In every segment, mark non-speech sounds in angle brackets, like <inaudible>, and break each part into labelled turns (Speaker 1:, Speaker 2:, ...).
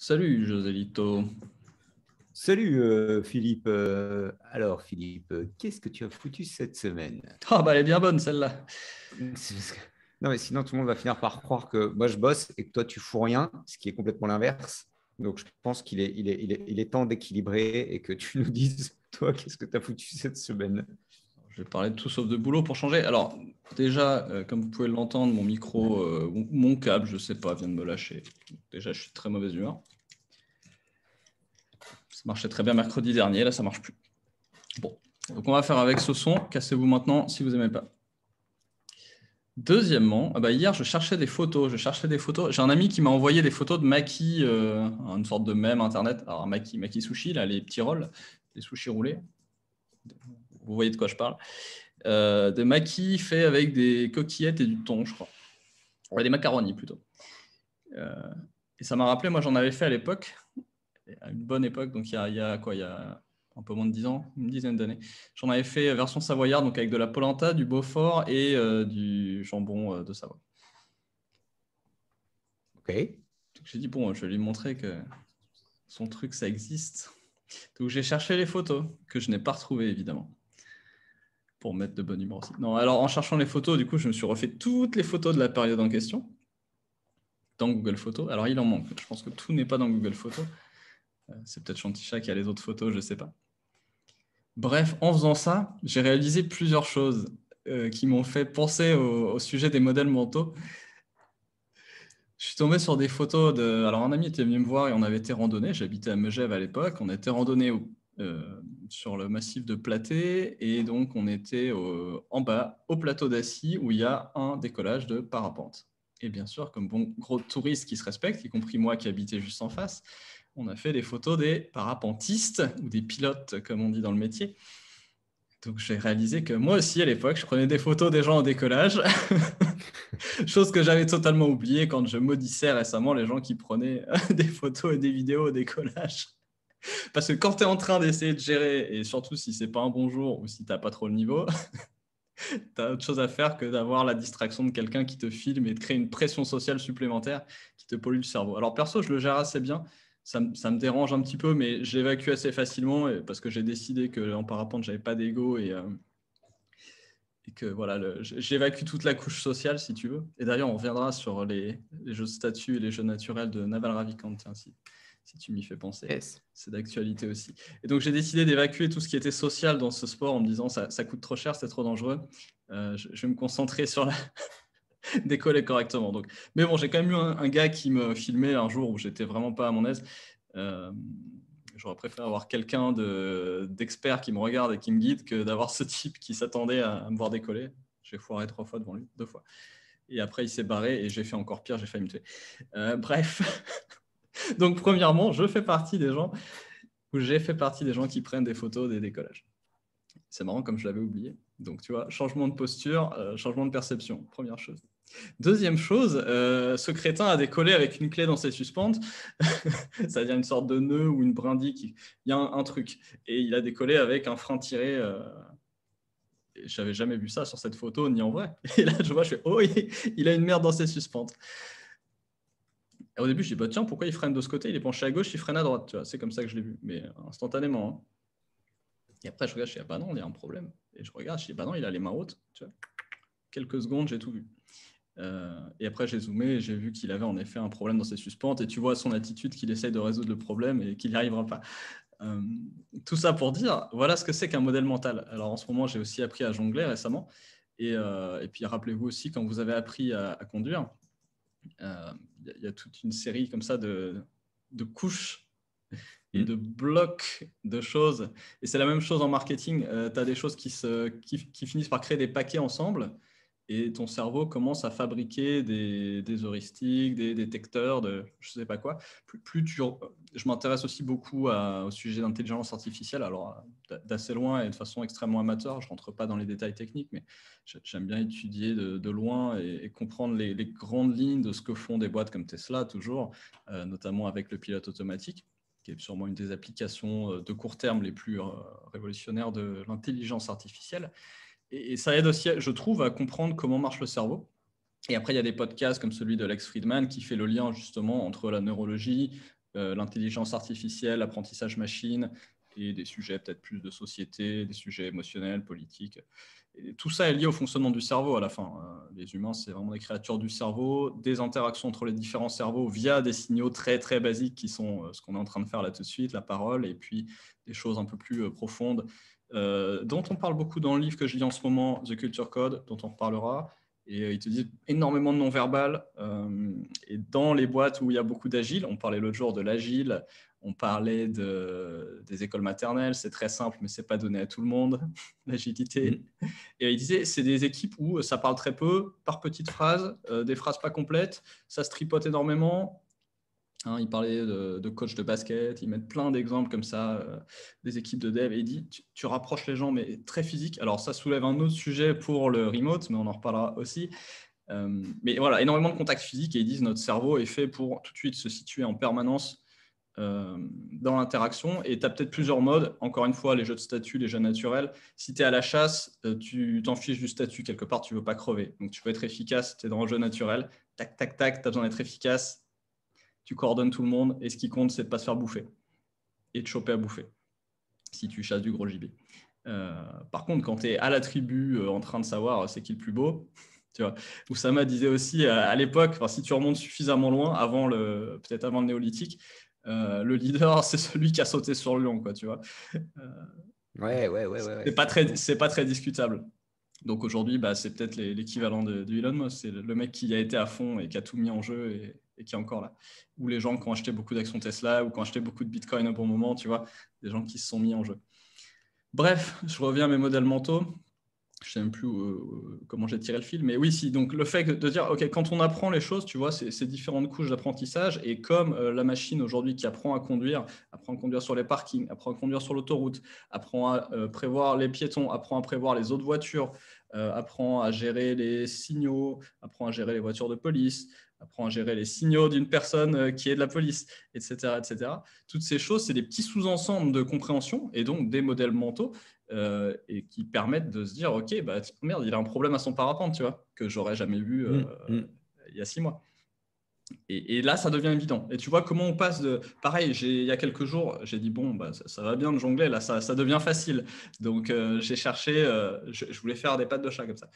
Speaker 1: Salut Joselito. Salut euh, Philippe. Euh, alors Philippe, euh, qu'est-ce que tu as foutu cette semaine
Speaker 2: Ah bah elle est bien bonne celle-là.
Speaker 1: Non mais sinon tout le monde va finir par croire que moi je bosse et que toi tu fous rien, ce qui est complètement l'inverse. Donc je pense qu'il est, est, il est temps
Speaker 2: d'équilibrer et que tu nous dises <laughs> toi qu'est-ce que tu as foutu cette semaine. Je vais parler de tout sauf de boulot pour changer. Alors, déjà, euh, comme vous pouvez l'entendre, mon micro, euh, mon câble, je ne sais pas, vient de me lâcher. Déjà, je suis de très mauvaise humeur. Ça marchait très bien mercredi dernier, là, ça ne marche plus. Bon, donc on va faire avec ce son. Cassez-vous maintenant si vous n'aimez pas. Deuxièmement, ah bah, hier, je cherchais des photos. Je cherchais des photos. J'ai un ami qui m'a envoyé des photos de Maki, euh, une sorte de même internet. Alors, Maki, Maki Sushi, là, les petits rolls, les sushis roulés vous voyez de quoi je parle, euh, de maquis fait avec des coquillettes et du thon, je crois. Ouais, des macaronis plutôt. Euh, et ça m'a rappelé, moi j'en avais fait à l'époque, à une bonne époque, donc il y a, quoi, il un peu moins de 10 ans, une dizaine d'années. J'en avais fait version savoyarde, donc avec de la polenta, du Beaufort et euh, du jambon euh, de Savoie. Ok. j'ai dit, bon, je vais lui montrer que son truc, ça existe. Donc j'ai cherché les photos, que je n'ai pas retrouvées évidemment pour mettre de bonne humeur aussi. Non, alors en cherchant les photos, du coup, je me suis refait toutes les photos de la période en question dans Google Photos. Alors il en manque. Je pense que tout n'est pas dans Google Photos. Euh, c'est peut-être Chantichat qui a les autres photos, je ne sais pas. Bref, en faisant ça, j'ai réalisé plusieurs choses euh, qui m'ont fait penser au, sujet des modèles mentaux. Je suis tombé sur des photos de. Alors, un ami était venu me voir et on avait été randonnée. J'habitais à Megève à l'époque. On était randonnée au euh, sur le massif de Platé. Et donc, on était en bas, au plateau d'Assis, où il y a un décollage de parapente. Et bien sûr, comme bon gros touriste qui se respecte, y compris moi qui habitais juste en face, on a fait des photos des parapentistes ou des pilotes, comme on dit dans le métier. Donc, j'ai réalisé que moi aussi, à l'époque, je prenais des photos des gens au décollage, <laughs> chose que j'avais totalement oubliée quand je maudissais récemment les gens qui prenaient <laughs> des photos et des vidéos au décollage. <laughs> Parce que quand tu es en train d'essayer de gérer, et surtout si c'est pas un bon jour ou si tu pas trop le niveau, <laughs> tu as autre chose à faire que d'avoir la distraction de quelqu'un qui te filme et de créer une pression sociale supplémentaire qui te pollue le cerveau. Alors perso, je le gère assez bien. Ça, ça me dérange un petit peu, mais j'évacue assez facilement parce que j'ai décidé que en parapente, j'avais pas d'ego et, euh, que voilà, j'évacue toute la couche sociale si tu veux. Et d'ailleurs, on reviendra sur les, jeux de statut et les jeux naturels de Naval Ravikant. Ainsi si tu m'y fais penser. C'est d'actualité aussi. Et donc j'ai décidé d'évacuer tout ce qui était social dans ce sport en me disant ça, ça coûte trop cher, c'est trop dangereux. Euh, je, vais me concentrer sur la... <laughs> décoller correctement. Donc. Mais bon, j'ai quand même eu un, gars qui me filmait un jour où j'étais vraiment pas à mon aise. Euh, j'aurais préféré avoir quelqu'un d'expert qui me regarde et qui me guide que d'avoir ce type qui s'attendait à, me voir décoller. J'ai foiré trois fois devant lui, deux fois. Et après, il s'est barré et j'ai fait encore pire, j'ai failli me tuer. Euh, bref, <laughs> <laughs> Donc, premièrement, je fais partie des gens où j'ai fait partie des gens qui prennent des photos des décollages. C'est marrant comme je l'avais oublié. Donc, tu vois, changement de posture, euh, changement de perception, première chose. Deuxième chose, euh, ce crétin a décollé avec une clé dans ses suspentes, c'est-à-dire <laughs> une sorte de nœud ou une brindille. Qui... Il y a un, truc. Et il a décollé avec un frein tiré. Euh... J'avais jamais vu ça sur cette photo, ni en vrai. <laughs> Et là, je vois, je fais, oh, il a une merde dans ses suspentes au début, je dis, bah, tiens, pourquoi il freine de ce côté Il est penché à gauche, il freine à droite. c'est comme ça que je l'ai vu, mais euh, instantanément. Hein. Et après, je regarde, je dis, ah, bah non, il y a un problème. Et je regarde, je dis, bah non, il a les mains hautes. Tu vois. Quelques secondes, j'ai tout vu. Euh, et après, j'ai zoomé j'ai vu qu'il avait en effet un problème dans ses suspentes. Et tu vois son attitude qu'il essaye de résoudre le problème et qu'il n'y arrivera pas. Euh, tout ça pour dire, voilà ce que c'est qu'un modèle mental. Alors en ce moment, j'ai aussi appris à jongler récemment. Et, puis rappelez-vous aussi, quand vous avez appris à conduire, il euh, y, a toute une série comme ça de, couches et <laughs> hmm. de blocs de choses. Et c'est la même chose en marketing. Euh, tu as des choses qui, finissent par créer des paquets ensemble et ton cerveau commence à fabriquer des, heuristiques, des détecteurs, de je sais pas quoi. Plus, je m'intéresse aussi beaucoup au sujet d'intelligence artificielle, alors euh, d'assez loin et de façon extrêmement amateur. Je ne rentre pas dans les détails techniques, mais j'aime bien étudier de, loin et, comprendre les, grandes lignes de ce que font des boîtes comme Tesla, toujours, euh, notamment avec le pilote automatique qui est sûrement une des applications euh, de court terme les plus révolutionnaires de l'intelligence artificielle et, ça aide aussi, je trouve, à comprendre comment marche le cerveau. Et après, il y a des podcasts comme celui de Lex Friedman qui fait le lien justement entre la neurologie, euh, l'intelligence artificielle, l'apprentissage machine et des sujets peut-être plus de société, des sujets émotionnels, politiques. tout ça est lié au fonctionnement du cerveau à la fin. Hein. Les humains, c'est vraiment des créatures du cerveau, des interactions entre les différents cerveaux via des signaux très très basiques qui sont euh, ce qu'on est en train de faire là tout de suite, la parole, et puis des choses un peu plus euh, profondes euh, dont on parle beaucoup dans le livre que je lis en ce moment, The Culture Code, dont on reparlera. Et euh, il te dit énormément de non-verbal. Euh, et dans les boîtes où il y a beaucoup d'agile, on parlait l'autre jour de l'agile, on parlait de, des écoles maternelles, c'est très simple, mais c'est pas donné à tout le monde, <laughs> l'agilité. Mm. Et il disait, c'est des équipes où ça parle très peu, par petites phrases, des phrases pas complètes, ça se tripote énormément, Hein, il parlait de, coach de basket, ils mettent plein d'exemples comme ça, euh, des équipes de dev, et il dit tu, rapproches les gens, mais très physique. Alors, ça soulève un autre sujet pour le remote, mais on en reparlera aussi. Euh, mais voilà, énormément de contacts physiques, et ils disent notre cerveau est fait pour tout de suite se situer en permanence euh, dans l'interaction. Et tu as peut-être plusieurs modes, encore une fois, les jeux de statut, les jeux naturels. Si tu es à la chasse, tu t'en fiches du statut quelque part, tu veux pas crever. Donc, tu peux être efficace, tu es dans le jeu naturel, tac, tac, tac, tu as besoin d'être efficace tu coordonnes tout le monde et ce qui compte, c'est de ne pas se faire bouffer et de choper à bouffer si tu chasses du gros gibier. Euh, par contre, quand tu es à la tribu euh, en train de savoir euh, c'est qui le plus beau, <laughs> tu vois, Oussama disait aussi à l'époque, si tu remontes suffisamment loin, avant le, peut-être avant le néolithique, le leader <laughs> c'est celui qui a sauté sur le lion, quoi, tu vois.
Speaker 1: ouais, ouais, C'est pas très,
Speaker 2: c'est pas très discutable. Donc aujourd'hui, bah, c'est peut-être l'équivalent de, de Elon Musk, c'est le mec qui a été à fond et qui a tout mis en jeu et, et qui est encore là. Ou les gens qui ont acheté beaucoup d'actions Tesla ou qui ont acheté beaucoup de Bitcoin au bon moment, tu vois, des gens qui se sont mis en jeu. Bref, je reviens à mes modèles mentaux. Je ne sais même plus euh, euh, comment j'ai tiré le fil, mais oui, si. Donc, le fait de dire, OK, quand on apprend les choses, tu vois, c'est différentes couches d'apprentissage. Et comme euh, la machine aujourd'hui qui apprend à conduire, apprend à conduire sur les parkings, apprend à conduire sur l'autoroute, apprend à prévoir les piétons, apprend à prévoir les autres voitures, apprend à gérer les signaux, apprend à gérer les voitures de police, apprends à gérer les signaux d'une personne euh, qui est de la police, etc. etc. Toutes ces choses, c'est des petits sous-ensembles de compréhension et donc des modèles mentaux euh, et qui permettent de se dire, OK, bah, merde, il a un problème à son parapente, tu vois, que j'aurais jamais vu euh, mmh, mmh. il y a six mois. Et, là, ça devient évident. Et tu vois comment on passe de... Pareil, il y a quelques jours, j'ai dit, bon, bah, ça, va bien de jongler, là, ça, devient facile. Donc, j'ai cherché, je, je, voulais faire des pattes de chat comme ça.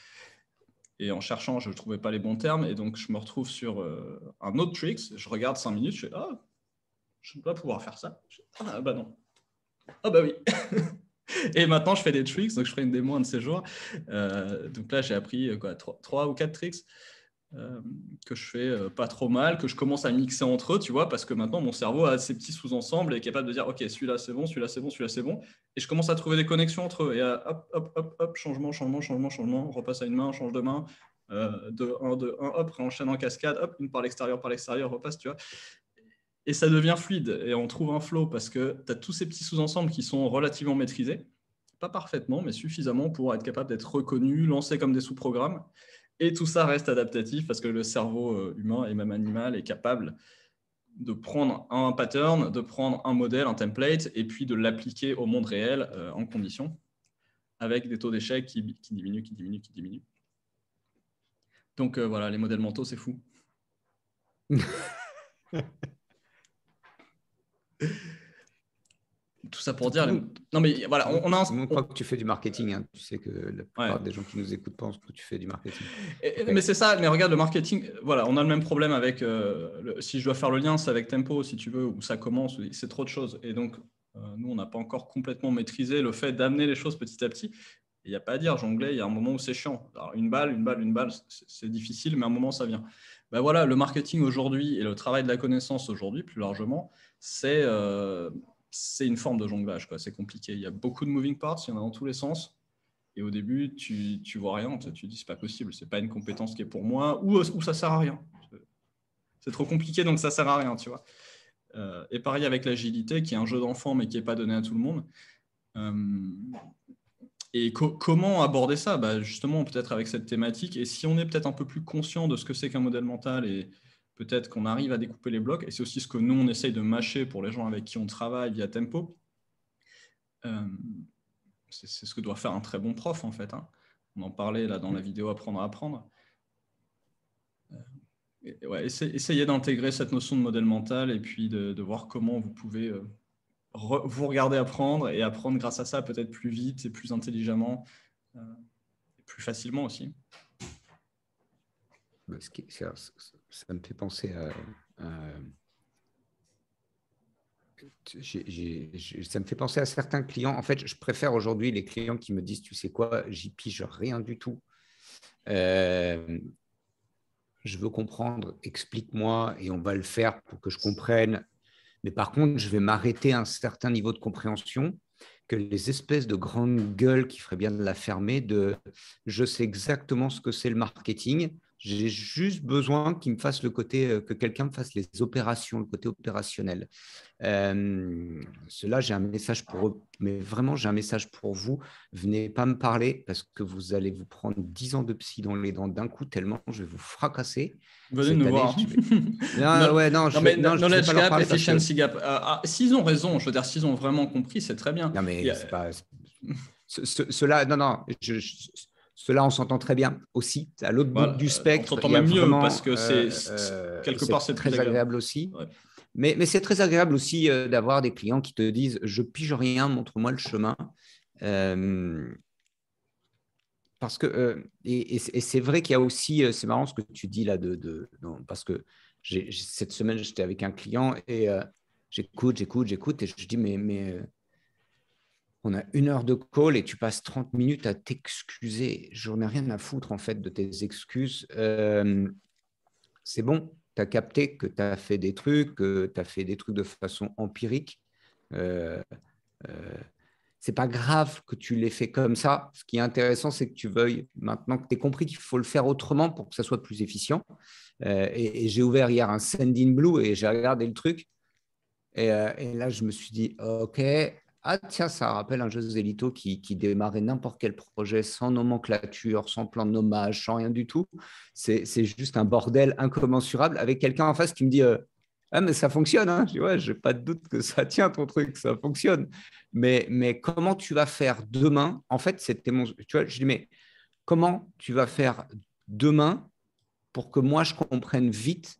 Speaker 2: Et en cherchant, je ne trouvais pas les bons termes. Et donc, je me retrouve sur euh, un autre tricks. Je regarde cinq minutes. Je fais Ah, je ne vais pas pouvoir faire ça. ah, bah non. Ah, bah oui. <laughs> et maintenant, je fais des tricks. Donc, je ferai une démo un de ces jours. Euh, donc là, j'ai appris euh, quoi, trois ou quatre tricks. Euh, que je fais euh, pas trop mal, que je commence à mixer entre eux, tu vois, parce que maintenant mon cerveau a ces petits sous-ensembles et est capable de dire, ok, celui-là c'est bon, celui-là c'est bon, celui-là c'est bon, et je commence à trouver des connexions entre eux, et euh, hop, hop, hop, hop, changement, changement, changement, changement, repasse à une main, change de main, de 1, de 1, hop, enchaîne en cascade, hop, une par l'extérieur, par l'extérieur, repasse, tu vois. Et ça devient fluide, et on trouve un flow, parce que tu as tous ces petits sous-ensembles qui sont relativement maîtrisés, pas parfaitement, mais suffisamment pour être capable d'être reconnu, lancé comme des sous-programmes. Et tout ça reste adaptatif parce que le cerveau euh, humain et même animal est capable de prendre un pattern, de prendre un modèle, un template, et puis de l'appliquer au monde réel euh, en condition, avec des taux d'échec qui, diminuent, qui diminuent, qui diminuent. Donc euh, voilà, les modèles mentaux, c'est fou. <laughs> <laughs> Tout ça pour dire. non, mais voilà, on, a un... croit que tu fais du marketing. Hein. Tu sais que la plupart des gens qui nous écoutent pensent que tu fais du marketing. Mais c'est ça, mais regarde, le marketing, voilà, on a le même problème avec. Euh, si je dois faire le lien, c'est avec Tempo, si tu veux, où ça commence, c'est trop de choses. Et donc, euh, nous, on n'a pas encore complètement maîtrisé le fait d'amener les choses petit à petit. Il n'y a pas à dire, jongler, il y a un moment où c'est chiant. Alors, une balle, une balle, une balle, c'est difficile, mais à un moment, ça vient. Ben voilà, le marketing aujourd'hui et le travail de la connaissance aujourd'hui, plus largement, c'est. Euh, c'est une forme de jonglage, C'est compliqué. Il y a beaucoup de moving parts, il y en a dans tous les sens. Et au début, tu, tu vois rien, tu, tu dis c'est pas possible, c'est pas une compétence qui est pour moi, ou, ou ça sert à rien. C'est trop compliqué, donc ça sert à rien, tu vois. Euh, et pareil avec l'agilité, qui est un jeu d'enfant, mais qui n'est pas donné à tout le monde. Euh, et comment aborder ça bah, Justement, peut-être avec cette thématique. Et si on est peut-être un peu plus conscient de ce que c'est qu'un modèle mental et, peut-être qu'on arrive à découper les blocs, et c'est aussi ce que nous, on essaye de mâcher pour les gens avec qui on travaille via Tempo. Euh, c'est ce que doit faire un très bon prof, en fait. Hein. On en parlait là dans la vidéo Apprendre à apprendre. Euh, essayez, d'intégrer cette notion de modèle mental et puis de, voir comment vous pouvez euh, vous regarder apprendre et apprendre grâce à ça peut-être plus vite et plus intelligemment, euh, plus facilement aussi.
Speaker 1: Ce qui, ça me fait penser à. ça me fait penser à certains clients. En fait, je préfère aujourd'hui les clients qui me disent Tu sais quoi, j'y pige rien du tout. Euh, je veux comprendre, explique-moi et on va le faire pour que je comprenne. Mais par contre, je vais m'arrêter à un certain niveau de compréhension que les espèces de grandes gueules qui feraient bien de la fermer, de je sais exactement ce que c'est le marketing, j'ai juste besoin qu'il me fasse le côté, euh, que quelqu'un me fasse les opérations, le côté opérationnel. Euh, cela, j'ai un message pour eux, mais vraiment, j'ai un message pour vous. Venez pas me parler parce que vous allez vous prendre 10 ans de psy dans les dents d'un coup, tellement je vais vous fracasser. Venez nous voir.
Speaker 2: <laughs> Non, ouais, non, je non, je vais pas ah, ah, S'ils ont raison, je veux dire, s'ils ont vraiment compris, c'est
Speaker 1: très bien. Non, mais c'est pas. cela, non, non, je, cela, on s'entend très bien aussi. à l'autre bout du euh, spectre. On s'entend même mieux parce que c'est euh, euh, quelque part c'est très, agréable aussi. Mais, c'est très agréable aussi d'avoir des clients qui te disent je pige rien, montre-moi le chemin. parce que, et, c'est vrai qu'il y a aussi, c'est marrant ce que tu dis là, de, parce que cette semaine, j'étais avec un client et j'écoute, j'écoute, j'écoute, et je dis, mais, mais on a une heure de call et tu passes 30 minutes à t'excuser. J'en ai rien à foutre en fait de tes excuses. Euh, c'est bon, tu as capté que tu as fait des trucs, que tu as fait des trucs de façon empirique. Euh, euh, c'est pas grave que tu les fait comme ça. Ce qui est intéressant, c'est que tu veuilles, maintenant que tu as compris qu'il faut le faire autrement pour que ça soit plus efficient. Euh, et, j'ai ouvert hier un sending Blue et j'ai regardé le truc. et euh, là, je me suis dit, OK, ah tiens, ça rappelle un José Zélito qui, qui, démarrait n'importe quel projet sans nomenclature, sans plan de nommage, sans rien du tout. C'est, juste un bordel incommensurable avec quelqu'un en face qui me dit euh, ah, mais ça fonctionne. Hein. Je dis, j'ai pas de doute que ça tient ton truc, ça fonctionne. Mais, mais comment tu vas faire demain En fait, c'était mon. Tu vois, je dis, mais comment tu vas faire demain pour que moi je comprenne vite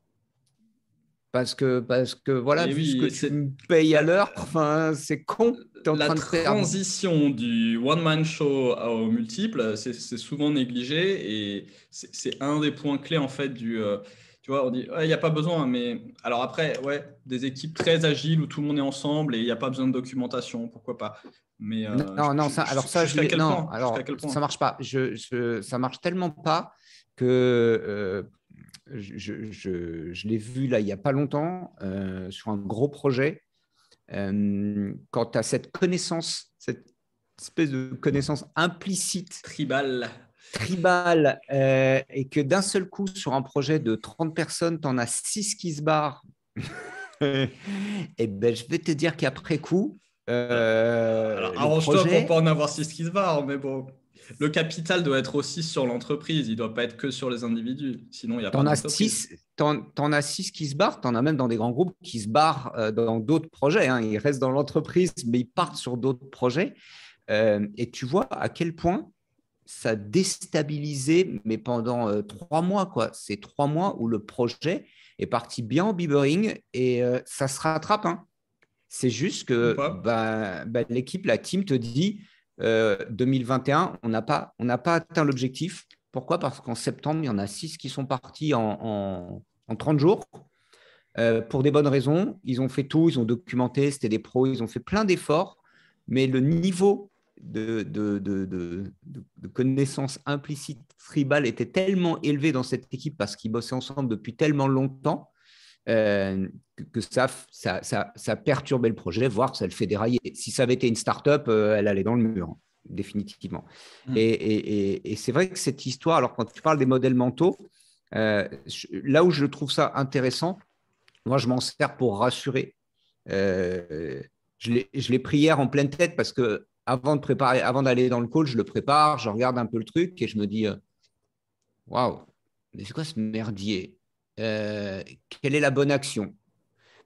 Speaker 1: parce que, parce que voilà, vu que tu me payes à l'heure, enfin, c'est con. la transition
Speaker 2: du one-man show au multiple, c'est souvent négligé et c'est un des points clés en fait du. Euh, tu vois, on dit, il n'y a pas besoin, mais alors après, ouais, des équipes très agiles où tout le monde est ensemble et il n'y a pas besoin de documentation, pourquoi pas. Mais euh, non, non, ça, alors ça, je, non, alors ça marche
Speaker 1: pas. Je, ça marche tellement pas que euh, je, l'ai vu là il n'y a pas longtemps euh, sur un gros projet. Euh, quand tu à cette connaissance, cette espèce de connaissance
Speaker 2: implicite. Tribale.
Speaker 1: Tribale. Euh, et que d'un seul coup, sur un projet de 30 personnes, tu en as 6 qui se barrent. <laughs> et eh ben, je vais te dire qu'après coup. Alors, arrange-toi pour pas en avoir 6
Speaker 2: qui se barrent, mais bon. Le capital doit être aussi sur l'entreprise, il ne doit pas être que sur les individus, sinon il y a pas as six,
Speaker 1: T'en en as six qui se barrent, t'en as même dans des grands groupes qui se barrent euh, dans d'autres projets. Hein. Ils restent dans l'entreprise, mais ils partent sur d'autres projets. Euh, et tu vois à quel point ça déstabilisé, mais pendant euh, trois mois. quoi. C'est trois mois où le projet est parti bien en bibering et ça se rattrape. Hein. C'est juste que ben, ben, l'équipe, la team te dit 2021, euh, on n'a pas, on pas atteint l'objectif. Pourquoi Parce qu'en septembre, il y en a six qui sont partis en, 30 jours. Euh, pour des bonnes raisons, ils ont fait tout, ils ont documenté, c'était des pros, ils ont fait plein d'efforts, mais le niveau de, de, de, de connaissances implicites tribales était tellement élevé dans cette équipe parce qu'ils bossaient ensemble depuis tellement longtemps euh, que ça ça, ça, perturbait le projet, voire ça le fait dérailler. Si ça avait été une start-up, euh, elle allait dans le mur, hein, définitivement. Hmm. Et, c'est vrai que cette histoire, alors quand tu parles des modèles mentaux, euh, là où je trouve ça intéressant, moi je m'en sers pour rassurer. je l'ai pris hier en pleine tête parce que avant de préparer, avant d'aller dans le call, je le prépare, je regarde un peu le truc et je me dis, waouh, mais c'est quoi ce merdier euh, quelle est la bonne action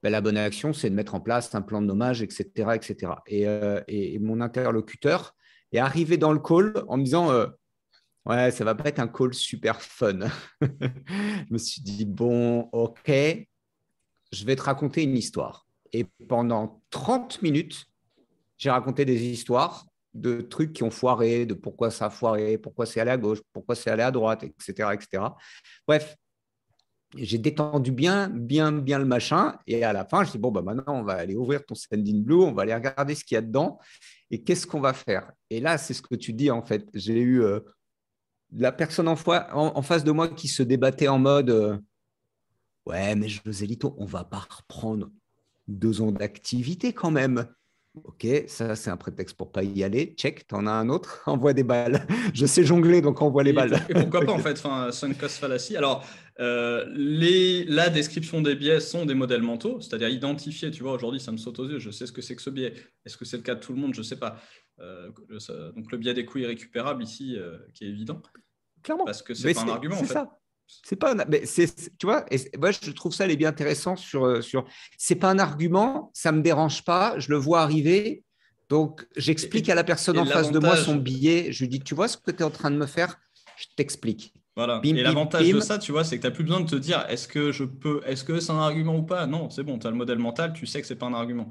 Speaker 1: ben, La bonne action, c'est de mettre en place un plan de nommage, etc. etc. Euh, et, mon interlocuteur est arrivé dans le call en me disant euh, Ouais, ça va pas être un call super fun. <laughs> je me suis dit Bon, ok, je vais te raconter une histoire. Et pendant 30 minutes, j'ai raconté des histoires de trucs qui ont foiré, de pourquoi ça a foiré, pourquoi c'est allé à gauche, pourquoi c'est allé à droite, etc., etc. Bref, j'ai détendu bien, bien, bien le machin. Et à la fin, je dis bon, bah maintenant, on va aller ouvrir ton Sending Blue, on va aller regarder ce qu'il y a dedans et qu'est-ce qu'on va faire. Et là, c'est ce que tu dis en fait. J'ai eu euh, la personne en, en, face de moi qui se débattait en mode euh, ouais, mais José Lito, on va pas reprendre deux ans d'activité quand même. Ok, ça c'est un prétexte pour pas y aller. Check, t'en as un autre, <laughs> envoie des balles. <laughs> Je sais jongler, donc envoie les balles. Et pourquoi pas en <laughs>
Speaker 2: fait, enfin, sunk fallacy. Alors, euh, la description des biais sont des modèles mentaux, c'est-à-dire identifier, tu vois, aujourd'hui ça me saute aux yeux, je sais ce que c'est que ce biais. Est-ce que c'est le cas de tout le monde Je ne sais pas. Euh, donc le biais des coûts irrécupérables ici, euh, qui est évident. Clairement. Parce que c'est pas un argument. C'est ça.
Speaker 1: C'est pas, tu vois, moi je trouve ça les bien intéressant sur sur. C'est pas un argument, ça me dérange pas, je le vois arriver, donc j'explique à la personne en face de moi son biais, je lui dis, tu vois ce que tu es en train de me faire, je
Speaker 2: t'explique. Voilà. et l'avantage de ça, tu vois, c'est que tu n'as plus besoin de te dire est-ce que je peux, est-ce que c'est un argument ou pas Non, c'est bon, tu as le modèle mental, tu sais que ce n'est pas un argument.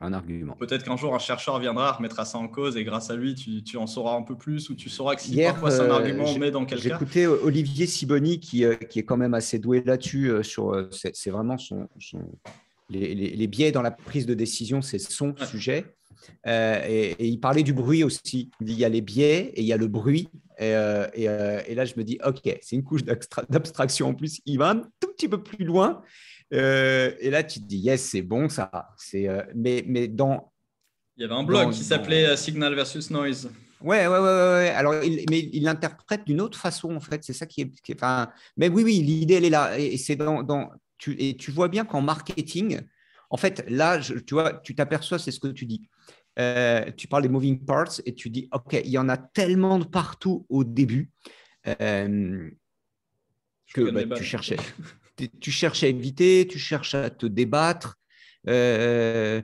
Speaker 2: un argument. Peut-être qu'un jour, un chercheur viendra, remettra ça en cause et grâce à lui, tu, en sauras un peu plus ou tu sauras que parfois c'est un euh, argument, on met dans quel cas. J'ai écouté
Speaker 1: euh, Olivier Siboni euh, qui, est quand même assez doué là-dessus. c'est, vraiment son, les, biais dans la prise de décision, c'est son sujet. Euh, et, il parlait du bruit aussi. Il y a les biais et il y a le bruit. Et, euh, euh, là, je me dis, OK, c'est une couche d'abstraction en plus. Il va un tout petit peu plus loin. et là, tu te dis, yes, c'est bon ça. mais, mais dans.
Speaker 2: Il y avait un blog qui s'appelait Signal versus Noise.
Speaker 1: Ouais, ouais, ouais, ouais. Alors, mais il l'interprète d'une autre façon, en fait. C'est ça qui est. mais oui, oui, l'idée, elle est là. Et, c'est dans, tu, et tu vois bien qu'en marketing, en fait, là, tu vois, tu t'aperçois, c'est ce que tu dis. Euh, tu parles des moving parts et tu dis, OK, il y en a tellement de partout au début euh, que bah, <laughs> tu, cherchais, tu, cherches à éviter, tu cherches à te débattre. Euh,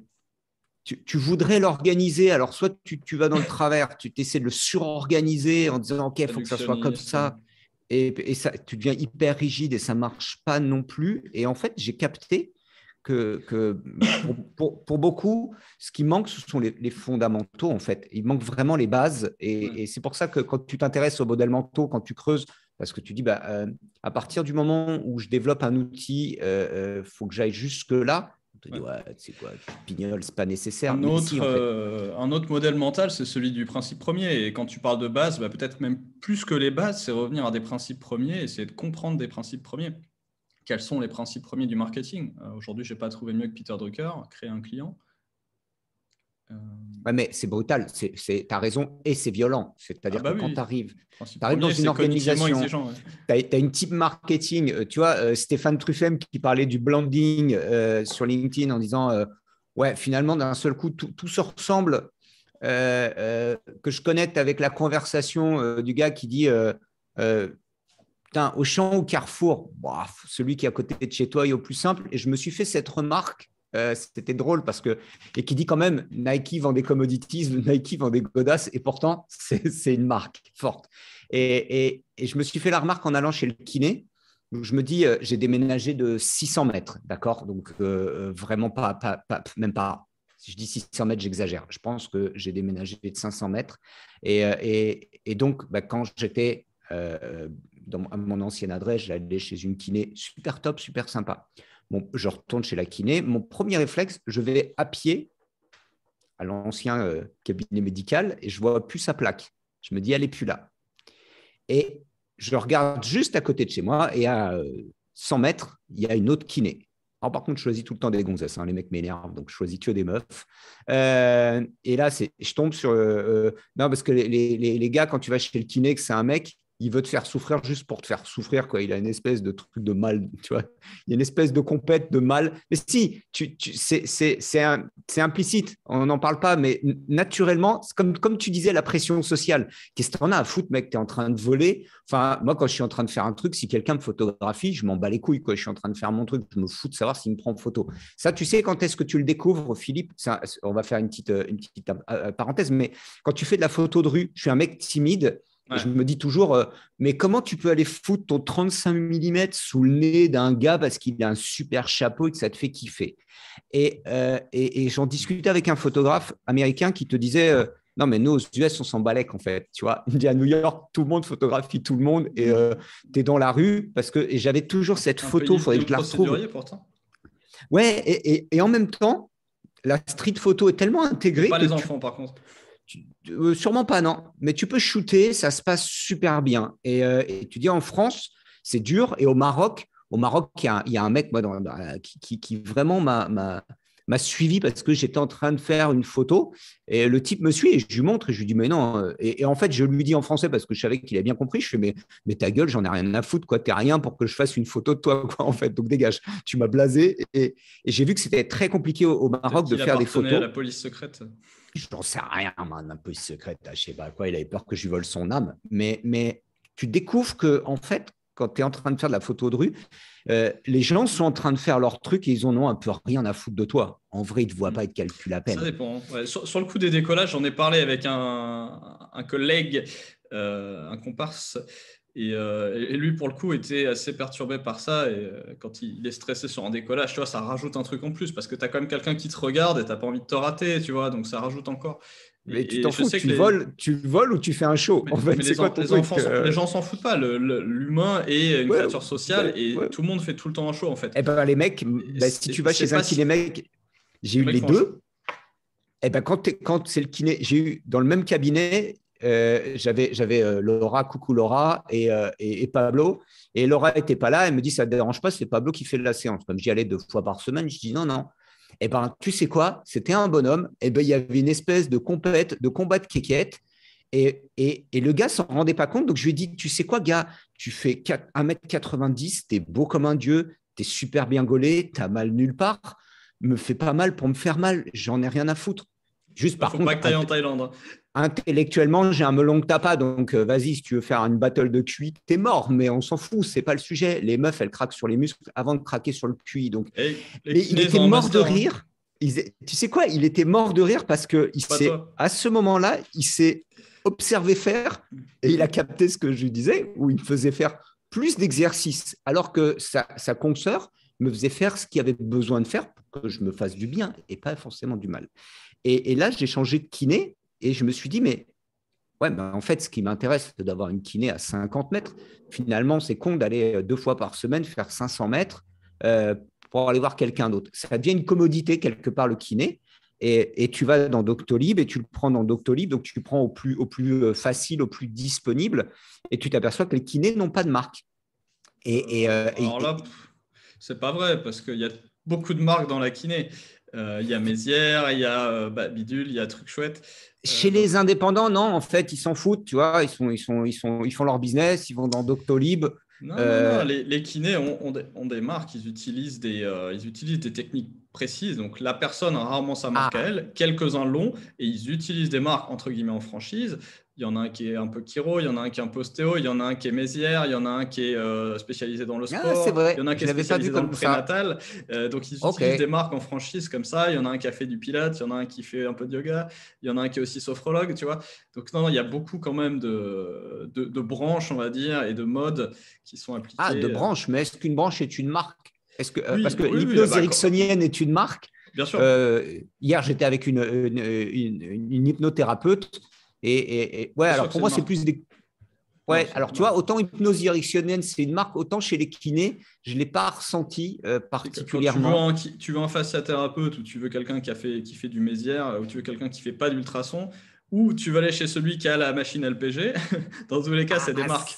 Speaker 1: tu, voudrais l'organiser, alors soit tu, tu, vas dans le travers, tu essaies de le surorganiser en disant OK, il faut que ça soit comme ça, et, et ça, tu deviens hyper rigide et ça marche pas non plus. Et en fait, j'ai capté que, que pour, beaucoup, ce qui manque, ce sont les, fondamentaux, en fait. Il manque vraiment les bases. Et, mm. c'est pour ça que quand tu t'intéresses aux modèles mentaux, quand tu creuses, parce que tu dis, bah, euh, à partir du moment où je développe un outil, il euh, euh, faut que j'aille jusque-là. On te dit, ouais, c'est quoi, tu c'est pas nécessaire. Un autre,
Speaker 2: un autre modèle mental, c'est celui du principe premier. Et quand tu parles de base, bah, peut-être même plus que les bases, c'est revenir à des principes premiers, essayer de comprendre des principes premiers quels sont les principes premiers du marketing. Euh, aujourd'hui, je n'ai pas trouvé mieux que Peter Drucker, créer un client. Euh,
Speaker 1: mais c'est brutal, tu as raison et c'est violent. C'est-à-dire ah bah que quand tu arrives, dans une organisation, tu as, une type marketing. Euh, tu vois, Stéphane Truffem qui parlait du blending sur LinkedIn en disant Ouais, finalement, d'un seul coup, tout, tout se ressemble. que je connecte avec la conversation du gars qui dit putain, champ ou Carrefour, celui qui est à côté de chez toi est au plus simple. Et je me suis fait cette remarque. Euh, c'était drôle parce que, et qui dit quand même Nike vend des commodities, <laughs> Nike vend des godasses, et pourtant <laughs> c'est une marque forte. Et, je me suis fait la remarque en allant chez le kiné. où je me dis, euh, j'ai déménagé de 600 mètres, d'accord Donc euh, vraiment pas, même pas. Si je dis 600 mètres, j'exagère. Je pense que j'ai déménagé de 500 mètres. Et, donc, bah, quand j'étais à mon ancienne adresse, j'allais chez une kiné super top, super sympa. Bon, je retourne chez la kiné. Mon premier réflexe, je vais à pied à l'ancien euh, cabinet médical et je vois plus sa plaque. Je me dis, elle n'est plus là. Et je regarde juste à côté de chez moi et à 100 euh, mètres, il y a une autre kiné. Alors, par contre, je choisis tout le temps des gonzesses. Hein. les mecs m'énervent, donc je choisis que des meufs. Euh, et là, je tombe sur. non, parce que les, les, les, gars, quand tu vas chez le kiné, que c'est un mec, il veut te faire souffrir juste pour te faire souffrir. Quoi. Il a une espèce de truc de mal, tu vois. Il y a une espèce de compète de mal. Mais si, tu, c'est implicite, on n'en parle pas, mais naturellement, comme, comme tu disais, la pression sociale. Qu'est-ce que t'en as à foutre, mec Tu es en train de voler. Enfin, moi, quand je suis en train de faire un truc, si quelqu'un me photographie, je m'en bats les couilles. Quoi. Je suis en train de faire mon truc, je me fous de savoir s'il me prend photo. Ça, tu sais quand est-ce que tu le découvres, Philippe On va faire une petite, euh, une petite euh, parenthèse, mais quand tu fais de la photo de rue, je suis un mec timide je me dis toujours, euh, mais comment tu peux aller foutre ton 35 mm sous le nez d'un gars parce qu'il a un super chapeau et que ça te fait kiffer euh, Et, j'en discutais avec un photographe américain qui te disait, euh, non, mais nous, aux US, on s'en balèque, en fait. Tu vois, il dit à New York, tout le monde photographie tout le monde et tu es dans la rue parce que j'avais toujours cette photo, il faudrait que je la retrouve. Pourtant. Ouais, et, en même temps, la street photo est tellement intégrée. Pas les enfants, par contre. Euh, sûrement pas, non. Mais tu peux shooter, ça se passe super bien. Euh, et, tu dis en France, c'est dur. Et au Maroc, au Maroc, il y a, un mec moi, euh, qui, vraiment m'a suivi parce que j'étais en train de faire une photo et le type me suit et je lui montre et je lui dis mais non et, en fait je lui dis en français parce que je savais qu'il a bien compris je fais mais, mais ta gueule j'en ai rien à foutre quoi t'es rien pour que je fasse une photo de toi <laughs> quoi en fait donc dégage tu m'as blasé et, j'ai vu que c'était très compliqué au, Maroc de faire des photos la
Speaker 2: police secrète
Speaker 1: j'en sais rien, un peu secrète, je sais pas quoi, il avait peur que je vole son âme. Mais, mais tu découvres que, en fait, quand tu es en train de faire de la photo de rue, euh, les gens sont en train de faire leur truc et ils ont ont un peu rien à foutre de toi. En vrai, ils ne te voient mm. pas, et te calculent à peine. Ça
Speaker 2: dépend. Hein. Sur, le coup des décollages, j'en ai parlé avec un, collègue, euh, un comparse, euh, et, lui, pour le coup, était assez perturbé par ça. Et euh, quand il est stressé sur un décollage, tu vois, ça rajoute un truc en plus parce que tu as quand même quelqu'un qui te regarde et tu pas envie de te rater, tu vois, donc ça rajoute encore. Mais tu t'en fous, tu,
Speaker 1: voles, ou tu fais un show. en fait, les, gens
Speaker 2: s'en foutent pas. L'humain est une créature sociale et tout le monde fait tout le temps un show, en fait. Eh ben, les mecs, bah, si tu vas chez un si...
Speaker 1: mecs. j'ai eu les deux. Eh ben, quand, quand c'est le kiné, j'ai eu dans le même cabinet, euh, j'avais euh, Laura, coucou Laura euh, et, Pablo. Et Laura était pas là. Elle me dit ça te dérange pas, c'est Pablo qui fait la séance. Comme j'y allais deux fois par semaine, je dis non non. Et eh ben tu sais quoi, c'était un bonhomme. Et eh ben il y avait une espèce de compète, de combat de quéquette. Et, et, le gars s'en rendait pas compte. Donc je lui ai dit tu sais quoi gars, tu fais 1m90, tu es beau comme un dieu, tu es super bien gaulé, as mal nulle part. Me fais pas mal pour me faire mal, j'en ai rien à foutre. Juste bah, par contre, en Thaïlande. Hein. Intellectuellement, j'ai un melon que t'as pas, donc euh, vas-y, si tu veux faire une battle de cuit, t'es mort, mais on s'en fout, c'est pas le sujet. Les meufs, elles craquent sur les muscles avant de craquer sur le cuit. Donc,
Speaker 2: et, il était mort de hein. rire.
Speaker 1: tu sais quoi Il était mort de rire parce que il à ce moment-là, il s'est observé faire et il a capté ce que je disais, où il me faisait faire plus d'exercices, alors que sa, sa consoeur me faisait faire ce qu'il avait besoin de faire pour que je me fasse du bien et pas forcément du mal. Et, là, j'ai changé de kiné et je me suis dit, mais ouais, en fait, ce qui m'intéresse, c'est d'avoir une kiné à 50 mètres. Finalement, c'est con d'aller euh, deux fois par semaine faire 500 mètres euh, pour aller voir quelqu'un d'autre. Ça devient une commodité quelque part, le kiné. Et, tu vas dans Doctolib et tu le prends dans Doctolib, donc tu le prends au plus, euh, facile, au plus disponible, et tu t'aperçois que les kinés n'ont pas de marque.
Speaker 2: Et, Alors là, c'est pas vrai, parce qu'il y a beaucoup de marques dans la kiné. Euh, il y a Mézières, il y a euh, bah, Bidule, il y a Truc Chouette. Euh,
Speaker 1: Chez les indépendants, non, en fait, ils s'en foutent, tu vois, ils, sont, ils, sont, ils, sont, ils font leur business, ils vont dans Doctolib. Non, non, non
Speaker 2: les, kinés ont, des, marques, ils utilisent des, ils utilisent des techniques précises Donc la personne a rarement sa marque ah. à elle, quelques-uns l'ont, et ils utilisent des marques entre guillemets en franchise. Il y en a un qui est un peu chiro, il y en a un qui est un peu ostéo, il y en a un qui est mézière, il y en a un qui est euh, spécialisé dans le ah, sport, il y en a un qui est spécialisé dans le prénatal. Euh, donc ils utilisent des marques en franchise comme ça. Il y en a un qui a fait du pilates, il y en a un qui fait un peu de yoga, il y en a un qui est aussi sophrologue, tu vois. Donc non, il y a beaucoup quand même de, de, branches, on va dire, et de modes qui sont appliqués. Ah, de euh. branches, mais est-ce qu'une branche est une marque est-ce que, Parce que l'hypnose bah, ericksonienne est une marque Bien sûr.
Speaker 1: hier, j'étais avec une, une hypnothérapeute et, ouais, alors pour moi, c'est plus des. Ouais, alors tu vois, autant hypnose directionnelle, c'est une marque, autant chez les kinés, je ne l'ai pas ressenti particulièrement. Euh,
Speaker 2: tu veux, un, face veux thérapeute ou tu veux quelqu'un qui, fait, qui fait du mésière euh, ou tu veux quelqu'un qui ne fait pas d'ultrasons ou tu vas aller chez celui qui a la machine LPG. <laughs> Dans tous les cas, c'est des ah, marques.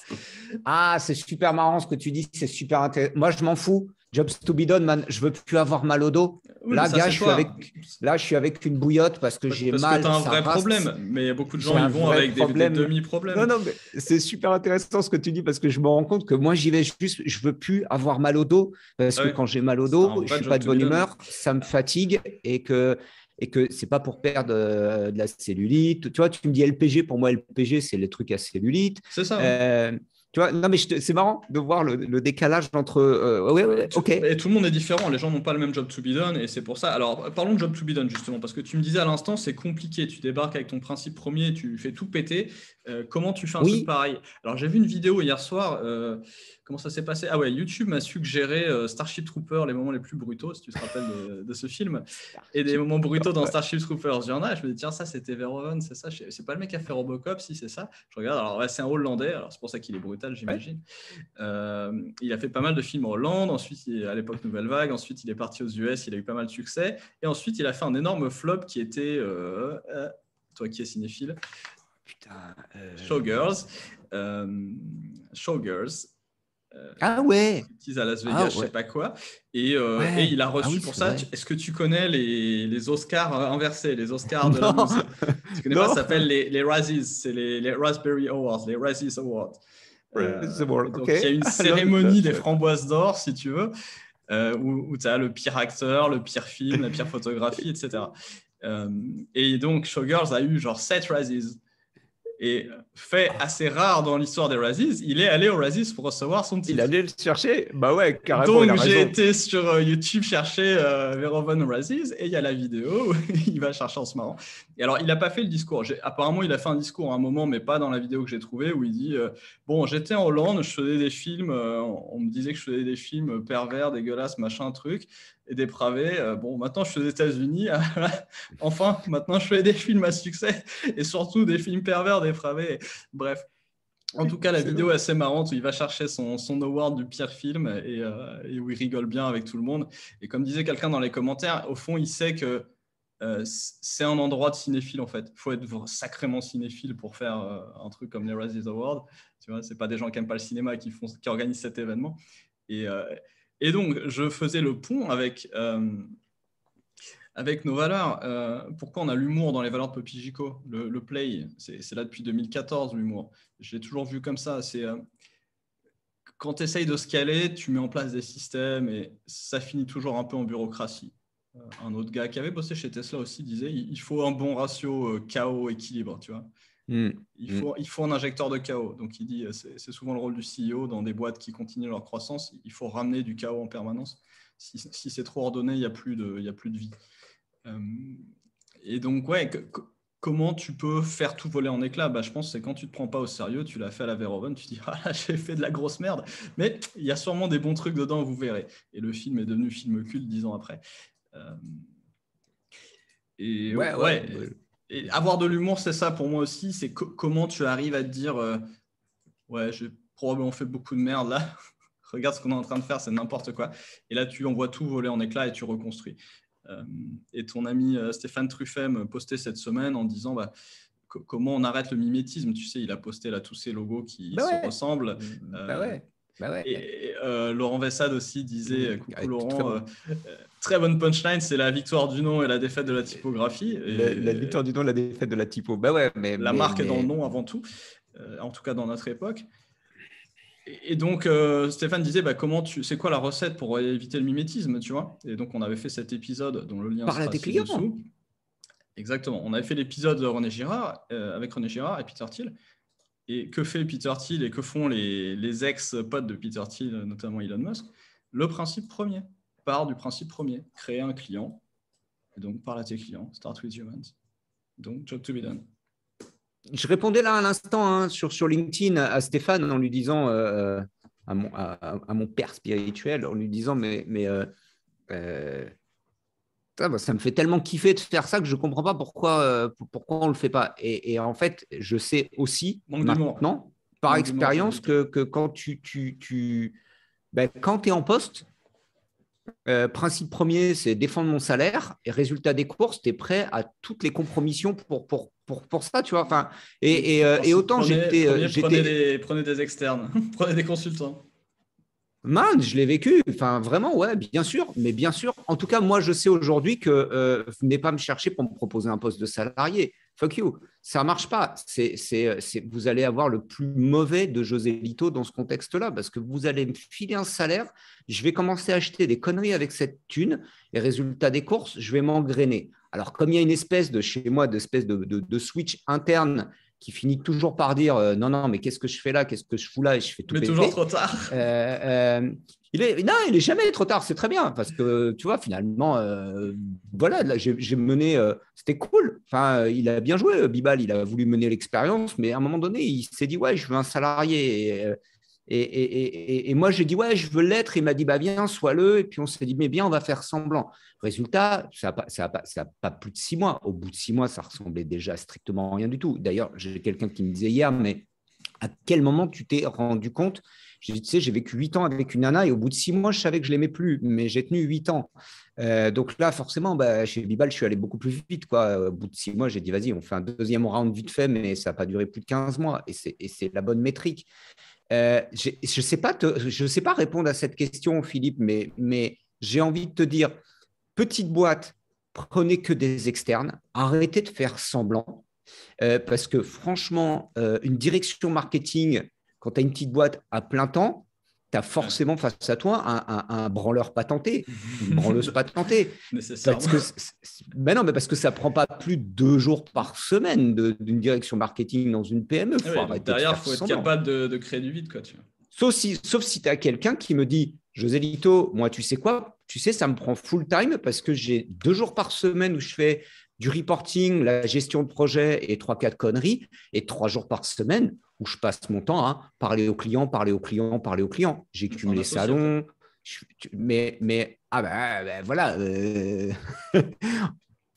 Speaker 1: Ah, c'est super marrant ce que tu dis, c'est super intéressant. Moi, je m'en fous. Jobs to be done, man. Je veux plus avoir mal au dos. là, je suis avec, là, je suis avec une bouillotte parce que j'ai mal. C'est un vrai problème, mais
Speaker 2: il y a beaucoup de gens qui vont avec des, demi-problèmes. Non, non,
Speaker 1: c'est super intéressant ce que tu dis parce que je me rends compte que moi, j'y vais juste, je veux plus avoir mal au dos parce que quand j'ai mal au dos, je suis pas de bonne humeur, ça me fatigue et que et que c'est pas pour perdre euh, de la cellulite. Tu vois, tu me dis LPG, pour moi, LPG, c'est les trucs à cellulite. C'est ça. Euh, tu vois, non, mais c'est marrant de voir le, décalage entre. Euh, ok. Et
Speaker 2: tout le monde est différent. Les gens n'ont pas le même job to be done, et c'est pour ça. Alors, parlons de job to be done justement, parce que tu me disais à l'instant, c'est compliqué. Tu débarques avec ton principe premier, tu fais tout péter. Euh, comment tu fais un truc pareil Alors j'ai vu une vidéo hier soir. Euh, comment ça s'est passé Ah ouais, YouTube m'a suggéré euh, Starship Trooper, les moments les plus brutaux, si tu te rappelles de, ce film, et des moments brutaux dans Starship Troopers. Il y Je me dis tiens ça c'était Verhoeven, c'est ça. C'est pas le mec à fait Robocop, si c'est ça. Je regarde. Alors ouais, c'est un Hollandais. Alors c'est pour ça qu'il est brutal, j'imagine. il a fait pas mal de films en Hollande. Ensuite, à l'époque Nouvelle Vague. Ensuite, il est parti aux US. Il a eu pas mal de succès. Et ensuite, il a fait un énorme flop qui était toi qui es cinéphile, Putain. Euh... Showgirls. Euh, Showgirls.
Speaker 1: Euh, ah ouais.
Speaker 2: à Las ah Vegas, je sais pas quoi. Et, euh, et il a reçu ah pour ça. Est-ce que tu connais les, les, Oscars inversés, les Oscars de la musique <laughs> Tu connais pas Ça s'appelle les, les Razzies, c'est les, les, Raspberry Awards, les Razzies Awards. Euh, donc il y a une <laughs> cérémonie des framboises d'or, si tu veux, où, où tu as le pire acteur, le pire film, la pire photographie, etc. et donc Showgirls a eu genre 7 Razzies. Et fait assez rare dans l'histoire des Razzies, il est allé au Razzies pour recevoir son titre. Il allait le chercher Bah ouais, carrément. Donc j'ai été sur euh, YouTube chercher euh, Verovan et il y a la vidéo où <laughs> il va chercher en ce moment. Et alors il n'a pas fait le discours. Apparemment, il a fait un discours à un moment, mais pas dans la vidéo que j'ai trouvée où il dit euh, Bon, j'étais en Hollande, je faisais des films, euh, on me disait que je faisais des films pervers, dégueulasses, machin, truc et dépravé. Euh, bon, maintenant je suis aux États-Unis. <laughs> enfin, maintenant je fais des films à succès et surtout des films pervers dépravés. Bref. En tout cas, la vidéo est assez marrante où il va chercher son, award du pire film euh, et, où il rigole bien avec tout le monde. Et comme disait quelqu'un dans les commentaires, au fond, il sait que euh, c'est un endroit de cinéphile en fait. Il faut être sacrément cinéphile pour faire un truc comme les Razzies Awards. Tu vois, c'est pas des gens qui aiment pas le cinéma qui, font, qui organisent cet événement. Et, et donc, je faisais le pont avec, euh, avec nos valeurs. Euh, pourquoi on a l'humour dans les valeurs de Popigico le, play, c'est là depuis 2014, l'humour. Je l'ai toujours vu comme ça. C'est euh, quand tu essayes de scaler, tu mets en place des systèmes et ça finit toujours un peu en bureaucratie. Un autre gars qui avait bossé chez Tesla aussi disait il faut un bon ratio chaos-équilibre, tu vois. Hmm. Il, hmm. faut, il faut un injecteur de chaos. Donc, il dit, euh, c'est souvent le rôle du CEO dans des boîtes qui continuent leur croissance. Il faut ramener du chaos en permanence. Si, si c'est trop ordonné, il n'y a, plus de, il a plus de vie. Euh, et donc, ouais, comment tu peux faire tout voler en éclats bah, Je pense que c'est quand tu ne te prends pas au sérieux, tu l'as fait à la Verhoeven, tu te dis <laughs> Ah j'ai fait de la grosse merde. Mais il y a sûrement des bons trucs dedans, vous verrez. Et le film est devenu film culte dix ans après. Euh, et ouais, ouais avoir de l'humour, c'est ça pour moi aussi. C'est comment tu arrives à te dire euh, Ouais, j'ai probablement fait beaucoup de merde là. <laughs> Regarde ce qu'on est en train de faire, c'est n'importe quoi. Et là, tu envoies tout voler en éclats et tu reconstruis. Euh, et ton ami euh, Stéphane Truffet me postait cette semaine en disant bah, Comment on arrête le mimétisme Tu sais, il a posté là tous ces logos qui bah ressemblent. Bah bah et euh, Laurent Vessade aussi disait, mmh, coucou Laurent, euh, euh, très, bonne punchline, c'est la victoire du nom et la défaite de la typographie. la, victoire du nom, et la défaite de la typo. Bah ouais, mais, la marque est dans le nom avant tout, en tout cas dans notre époque. Et donc, Stéphane disait, bah, comment tu, c'est quoi la recette pour éviter le mimétisme, tu vois Et donc, on avait fait cet épisode dont le lien Par sera dessous. Exactement. On avait fait l'épisode de René Girard avec René Girard et Peter Thiel et que fait Peter Thiel et que font les, ex-potes de Peter Thiel, notamment Elon Musk Le principe premier part du principe premier, créer un client, et donc parle à tes clients, start with humans. Donc, job to be done.
Speaker 1: Je répondais là à l'instant hein, sur, LinkedIn à Stéphane en lui disant, euh, euh, à, mon, père spirituel, en lui disant, mais, euh, ah bah, ça, me fait tellement kiffer de faire ça que je ne comprends pas pourquoi, euh, pourquoi on ne le fait pas. Et, en fait, je sais aussi maintenant, par expérience, que, que, quand tu, tu, tu... Ben, es en poste, euh, principe premier, c'est défendre mon salaire. Et résultat des courses, tu es prêt à toutes les compromissions pour, pour, ça, tu vois. Enfin, et, euh, autant j'étais. Prenez,
Speaker 2: prenez, des externes, <laughs> prenez des consultants.
Speaker 1: Man, je l'ai vécu. Enfin, vraiment, ouais, bien sûr. Mais bien sûr, en tout cas, moi, je sais aujourd'hui que euh, vous n'allez pas me chercher pour me proposer un poste de salarié. Fuck you. Ça marche pas. Euh, c'est, vous allez avoir le plus mauvais de José Lito dans ce contexte-là parce que vous allez me filer un salaire. Je vais commencer à acheter des conneries avec cette thune et résultat des courses, je vais m'engrainer. Alors, comme il y a une espèce de, chez moi, d'espèce de switch interne qui finit toujours par dire euh, non, non, mais qu'est-ce que je fais là Qu'est-ce que je fous là Et je fais tout. Mais toujours trop tard. Euh, euh, il est, non, il est jamais trop tard, c'est très bien parce que tu vois, finalement, voilà, là, j'ai mené, c'était cool. Enfin, il a bien joué, Bibal, il a voulu mener l'expérience, mais à un moment donné, il s'est dit ouais, je veux un salarié. Et, moi, j'ai dit, ouais, je veux l'être. Il m'a dit, bah, viens, sois-le. Et puis, on s'est dit, mais bien, on va faire semblant. Résultat, ça n'a pas, plus de six mois. Au bout de six mois, ça ressemblait déjà strictement à rien du tout. D'ailleurs, j'ai quelqu'un qui me disait hier, mais à quel moment tu t'es rendu compte J'ai dit, tu sais, j'ai vécu huit ans avec une nana et au bout de six mois, je savais que je l'aimais plus, mais j'ai tenu huit ans. Euh, donc là, forcément, bah, chez Bibal, je suis allé beaucoup plus vite. Quoi. Au bout de six mois, j'ai dit, vas-y, on fait un deuxième round vite fait, mais ça n'a pas duré plus de 15 mois. Et c'est la bonne métrique. Euh, je ne sais, sais, pas répondre à cette question, Philippe, mais, j'ai envie de te dire, petite boîte, prenez que des externes, arrêtez de faire semblant, euh, parce que franchement, euh, une direction marketing, quand tu as une petite boîte à plein temps, tu as forcément face à toi un, un, branleur patenté, une branleuse <laughs> patentée. parce que, non, mais parce que ça prend pas plus de deux jours par semaine d'une direction marketing dans une PME. Ah derrière, il faut être capable
Speaker 2: de, créer du vide. Quoi, tu
Speaker 1: Sauf si, sauf si tu as quelqu'un qui me dit José Lito, moi, tu sais quoi Tu sais, ça me prend full time parce que j'ai deux jours par semaine où je fais du reporting, la gestion de projet et trois, quatre conneries, et trois jours par semaine où je passe mon temps à parler aux clients, parler aux clients, parler aux clients. J'écume les salons, mais, mais ah ben, voilà. Euh. <laughs>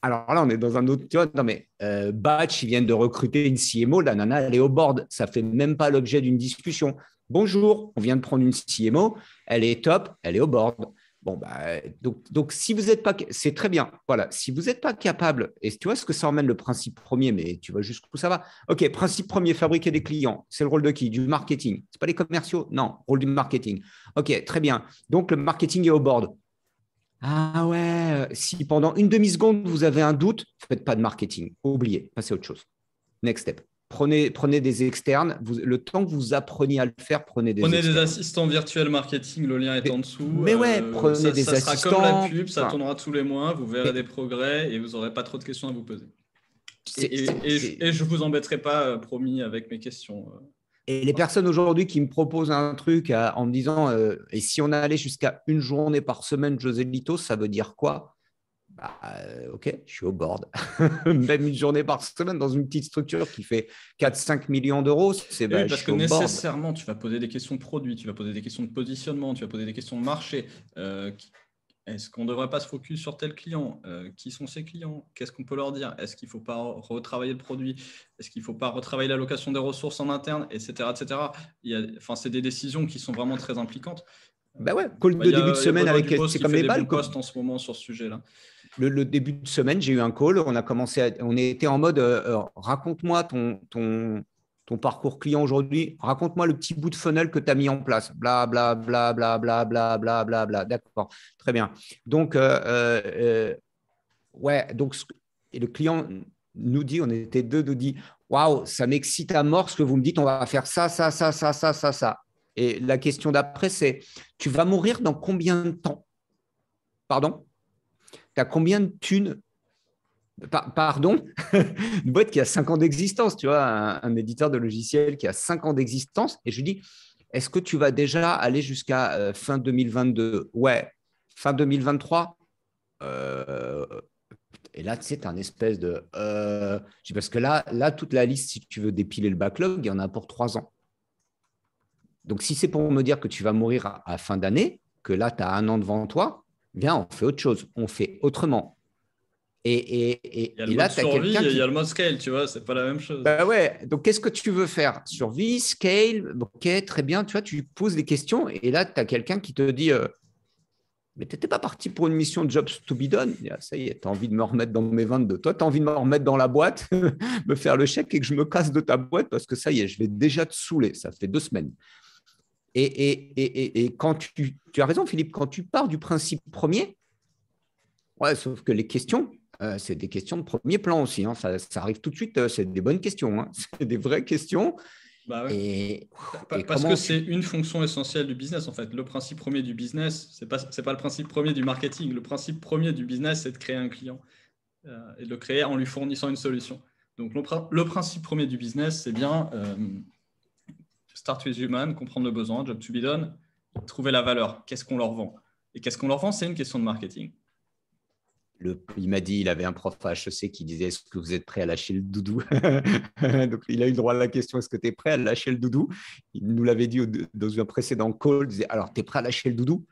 Speaker 1: Alors là, on est dans un autre. non, mais euh, Batch, ils viennent de recruter une CMO, la nana, elle est au board. Ça fait même pas l'objet d'une discussion. Bonjour, on vient de prendre une CMO, elle est top, elle est au board. Bon, bah, donc, si vous n'êtes pas, c'est très bien. Voilà, si vous n'êtes pas capable, et tu vois ce que ça emmène le principe premier, mais tu vois jusqu'où ça va. Ok, principe premier, fabriquer des clients. C'est le rôle de qui Du marketing. C'est pas les commerciaux Non, rôle du marketing. Ok, très bien. Donc le marketing est au board. Ah ouais, euh, si pendant une demi-seconde vous avez un doute, faites pas de marketing. Oubliez, passez à autre chose. Next step. Prenez, prenez des externes. le temps que vous appreniez à le faire, prenez des Prenez
Speaker 2: des assistants virtuels marketing, le lien est en dessous. Mais ouais, euh, prenez des assistants. Ça sera comme la pub, ça tournera tous les mois, vous verrez des progrès et vous n'aurez pas trop de questions à vous poser. Et, je ne vous embêterai pas, euh, promis, avec mes questions. Euh. Et les personnes
Speaker 1: aujourd'hui qui me proposent un truc en me disant et si on allait jusqu'à une journée par semaine, José Lito, ça veut dire quoi bah, euh, ok, je suis au board. <laughs> Même une journée par semaine dans une petite structure qui fait 4-5 millions d'euros, c'est bah, parce que nécessairement,
Speaker 2: tu vas poser des questions de produits, tu vas poser des questions de positionnement, tu vas poser des questions de marché. Euh, est-ce qu'on ne devrait pas se focus sur tel client euh, Qui sont ces clients Qu'est-ce qu'on peut leur dire Est-ce qu'il ne faut pas retravailler le produit Est-ce qu'il ne faut pas retravailler l'allocation des ressources en interne Etc. etc. Enfin, c'est des décisions qui sont vraiment très impliquantes.
Speaker 1: Ben ouais, call bah, de début de semaine avec. C'est comme les balles. en
Speaker 2: ce moment sur ce sujet-là
Speaker 1: le, début de semaine, j'ai eu un call. On a commencé, on était en mode euh, euh, raconte-moi ton, ton, ton, parcours client aujourd'hui, raconte-moi le petit bout de funnel que tu as mis en place. Bla, bla, bla, bla, bla, bla, bla, bla, bla. D'accord, très bien. Donc, euh, ouais, donc, et le client nous dit, on était deux, nous dit waouh, ça m'excite à mort ce que vous me dites, on va faire ça, ça, ça, ça, ça, ça, ça. Et la question d'après, c'est tu vas mourir dans combien de temps Pardon tu combien de thunes Pardon Une <laughs> boîte qui a cinq ans d'existence, tu vois, un, éditeur de logiciels qui a cinq ans d'existence. Et je lui dis, est-ce que tu vas déjà aller jusqu'à euh, fin 2022 Ouais. Fin 2023 euh, et là, tu sais, tu un espèce de. Euh, parce que là, là, toute la liste, si tu veux dépiler le backlog, il y en a pour trois ans. Donc, si c'est pour me dire que tu vas mourir à, à fin d'année, que là, tu as un an devant toi, viens, on fait autre chose, on fait autrement. Et, et, et, il y a le mot là, tu Il y a
Speaker 2: le mode scale, tu vois, c'est pas la même chose. Bah
Speaker 1: ouais, donc qu'est-ce que tu veux faire Survie, scale, ok, très bien, tu vois, tu poses des questions et là, tu as quelqu'un qui te dit euh, Mais t'étais pas parti pour une mission de jobs to be done ah, Ça y est, tu as envie de me remettre dans mes 22. Toi, tu as envie de me remettre dans la boîte, <laughs> me faire le chèque et que je me casse de ta boîte parce que ça y est, je vais déjà te saouler, ça fait deux semaines. Et, et, et, et quand tu, tu, as raison, Philippe, quand tu pars du principe premier, ouais, sauf que les questions, euh, c'est des questions de premier plan aussi. Hein, ça, ça, arrive tout de suite, euh, c'est des bonnes questions, hein. <laughs> c'est des vraies questions. Bah et, parce que c'est
Speaker 2: une fonction essentielle du business en fait. Le principe premier du business, c'est pas c'est pas le principe premier du marketing. Le principe premier du business, c'est de créer un client euh, et de le créer en lui fournissant une solution. Donc le, principe premier du business, c'est bien Start with Human, comprendre le besoin, Job to be done, trouver la valeur, qu'est-ce qu'on leur vend. Et qu'est-ce qu'on leur vend C'est une question de marketing.
Speaker 1: il m'a dit, il avait un prof à HEC qui disait Est-ce que vous êtes prêt à lâcher le doudou <laughs> Donc, il a eu le droit à la question Est-ce que tu es prêt à lâcher le doudou Il nous l'avait dit dans un précédent call il disait, Alors, tu es prêt à lâcher le doudou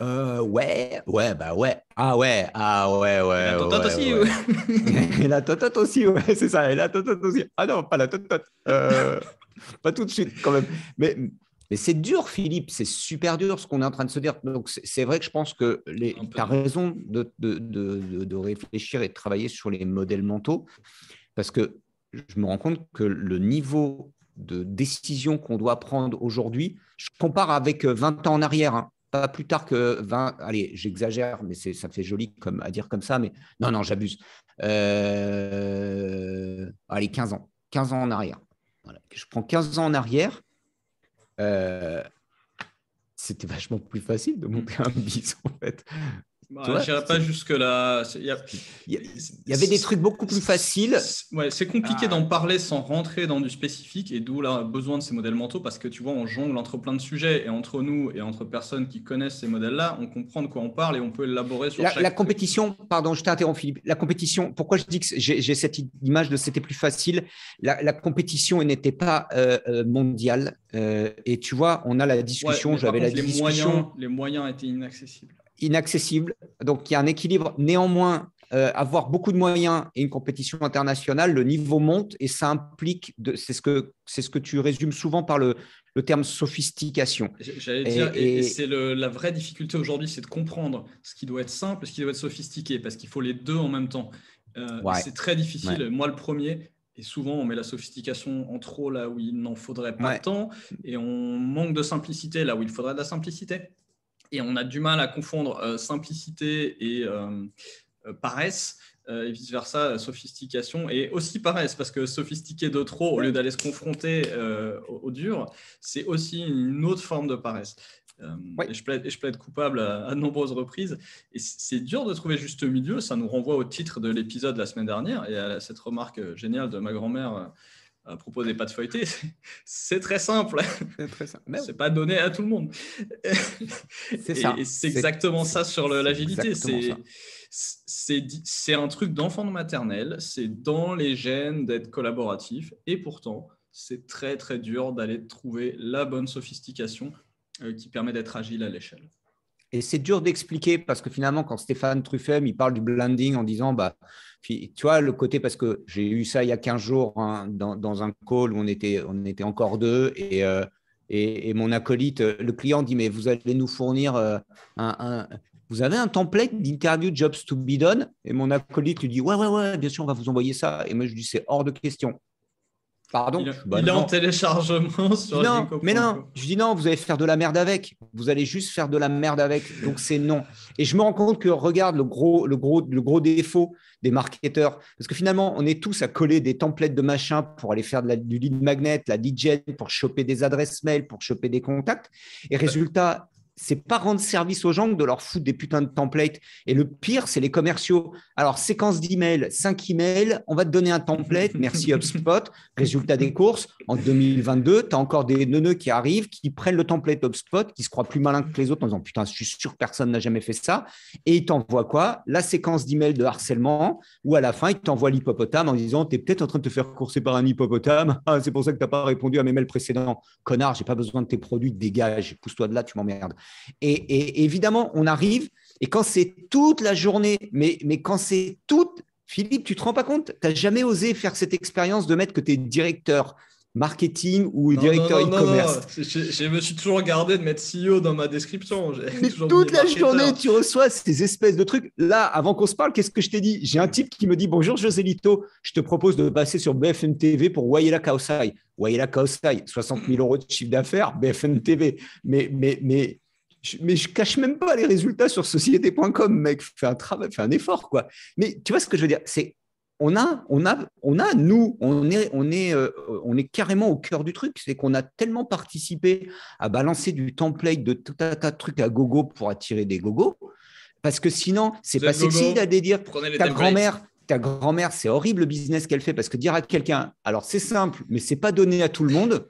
Speaker 1: euh, ouais, ouais, bah ouais. Ah ouais, ah ouais, ouais. Et la totote aussi.
Speaker 2: Ouais.
Speaker 1: <laughs> la totote aussi, ouais, c'est ça. Et la totote aussi. Ah non, pas la totote. Euh, <laughs> pas tout de suite quand même. Mais, c'est dur, Philippe, c'est super dur ce qu'on est en train de se dire. Donc, c'est vrai que je pense que tu as raison de, de, réfléchir et de travailler sur les modèles mentaux, parce que je me rends compte que le niveau de décision qu'on doit prendre aujourd'hui, je compare avec 20 ans en arrière, hein. pas plus tard que 20, allez, j'exagère, mais ça fait joli comme, à dire comme ça, mais non, non, j'abuse. Euh, allez, 15 ans, 15 ans en arrière. Je prends 15 ans en arrière. Euh, c'était vachement plus facile de monter un bis <laughs> en fait.
Speaker 2: Bah, pas jusque-là. Il y, avait des trucs beaucoup plus faciles. Ouais, c'est compliqué ah. d'en parler sans rentrer dans du spécifique et d'où le besoin de ces modèles mentaux parce que tu vois, on jongle entre plein de sujets et entre nous et entre personnes qui connaissent ces modèles-là, on comprend de quoi on parle et on peut élaborer sur la, chaque... La
Speaker 1: compétition, pardon, je t'interromps Philippe, la compétition, pourquoi je dis que j'ai cette image de c'était plus facile La, compétition n'était pas euh, euh, mondiale euh, et tu vois, on a la discussion, j'avais la discussion...
Speaker 2: les moyens étaient inaccessibles
Speaker 1: inaccessible. Donc, il y a un équilibre. Néanmoins, euh, avoir beaucoup de moyens et une compétition internationale, le niveau monte et ça implique, c'est ce, que, c'est ce que tu résumes souvent par le, terme sophistication. J'allais dire, et, c'est
Speaker 2: la vraie difficulté aujourd'hui, c'est de comprendre ce qui doit être simple et ce qui doit être sophistiqué, parce qu'il faut les deux en même temps. Euh, c'est très difficile. Moi, le premier, et souvent, on met la sophistication en trop là où il n'en faudrait pas tant, et on manque de simplicité là où il faudrait de la simplicité et on a du mal à confondre euh, simplicité et euh, euh, paresse. et vice-versa, sophistication et aussi paresse, parce que sophistiquer de trop, au lieu d'aller se confronter au, dur, c'est aussi une autre forme de paresse. et je, plaide, être coupable à, de nombreuses reprises. Et c'est dur de trouver juste milieu, ça nous renvoie au titre de l'épisode la semaine dernière et à cette remarque géniale de ma grand-mère à propos des pâtes feuilletées, c'est très simple. C'est pas donné à tout le monde. C'est ça. C'est exactement ça sur l'agilité. C'est un truc d'enfant de maternelle. C'est dans les gènes d'être collaboratif. Et pourtant, c'est très très dur d'aller trouver la bonne sophistication euh, qui permet d'être agile à l'échelle
Speaker 1: et c'est dur d'expliquer parce que finalement, quand Stéphane Truffem, il parle du blending en disant, bah, tu vois, le côté, parce que j'ai eu ça il y a 15 jours hein, dans, un call où on était, on était encore deux et, euh, et, mon acolyte, euh, le client dit, mais vous allez nous fournir euh, un, vous avez un template d'interview jobs to be done Et mon acolyte lui dit, ouais, ouais, ouais, bien sûr, on va vous envoyer ça. Et moi, je lui dis, c'est hors de question. Pardon
Speaker 2: bah Il, est en téléchargement <laughs> sur Non, mais non,
Speaker 1: je dis non, vous allez faire de la merde avec. Vous allez juste faire de la merde avec. Donc c'est non. Et je me rends compte que regarde le gros, le gros, le gros défaut des marketeurs. Parce que finalement, on est tous à coller des templates de machin pour aller faire du lead magnet, la DJ, pour choper des adresses mail, pour choper des contacts. Et résultat, c'est pas rendre service aux gens que de leur foutre des putains de templates. Et le pire, c'est les commerciaux. Alors, séquence d'emails, 5 emails, on va te donner un template, merci <laughs> HubSpot, résultat des courses. En 2022, tu as encore des neuneux qui arrivent, qui prennent le template HubSpot, qui se croient plus malins que les autres en disant putain, je suis sûr que personne n'a jamais fait ça. Et ils t'envoient quoi La séquence d'emails de harcèlement, ou à la fin, ils t'envoient l'hippopotame en disant tu es peut-être en train de te faire courser par un hippopotame, <laughs> ah, c'est pour ça que tu pas répondu à mes mails précédents. Connard, j'ai pas besoin de tes produits, dégage, pousse-toi de là, tu m'emmerdes. Et, évidemment, on arrive, et quand c'est toute la journée, mais, mais quand c'est toute, Philippe, tu te rends pas compte, tu n'as jamais osé faire cette expérience de mettre que tu es directeur marketing ou directeur e-commerce.
Speaker 2: je, me suis toujours gardé de mettre CEO dans ma description. toute la journée,
Speaker 1: tu reçois ces espèces de trucs. Là, avant qu'on se parle, qu'est-ce que je t'ai dit J'ai un type qui me dit Bonjour José Lito, je te propose de passer sur BFM TV pour Wayela Kaosai. Wayela Kaosai, 60 000 euros de chiffre d'affaires, BFM TV. Mais, mais, mais mais je cache même pas les résultats sur société.com, mec. Fais un travail, fais un effort, quoi. Mais tu vois ce que je veux dire C'est on a, on a, on a, nous, on est, on est, euh, on est carrément au cœur du truc. C'est qu'on a tellement participé à balancer du template de tout un tas de trucs à gogo pour attirer des gogo. Parce que sinon, c'est pas sexy à dire, Ta grand-mère, ta grand-mère, c'est horrible le business qu'elle fait parce que dire à quelqu'un, alors c'est simple, mais c'est pas donné à tout le monde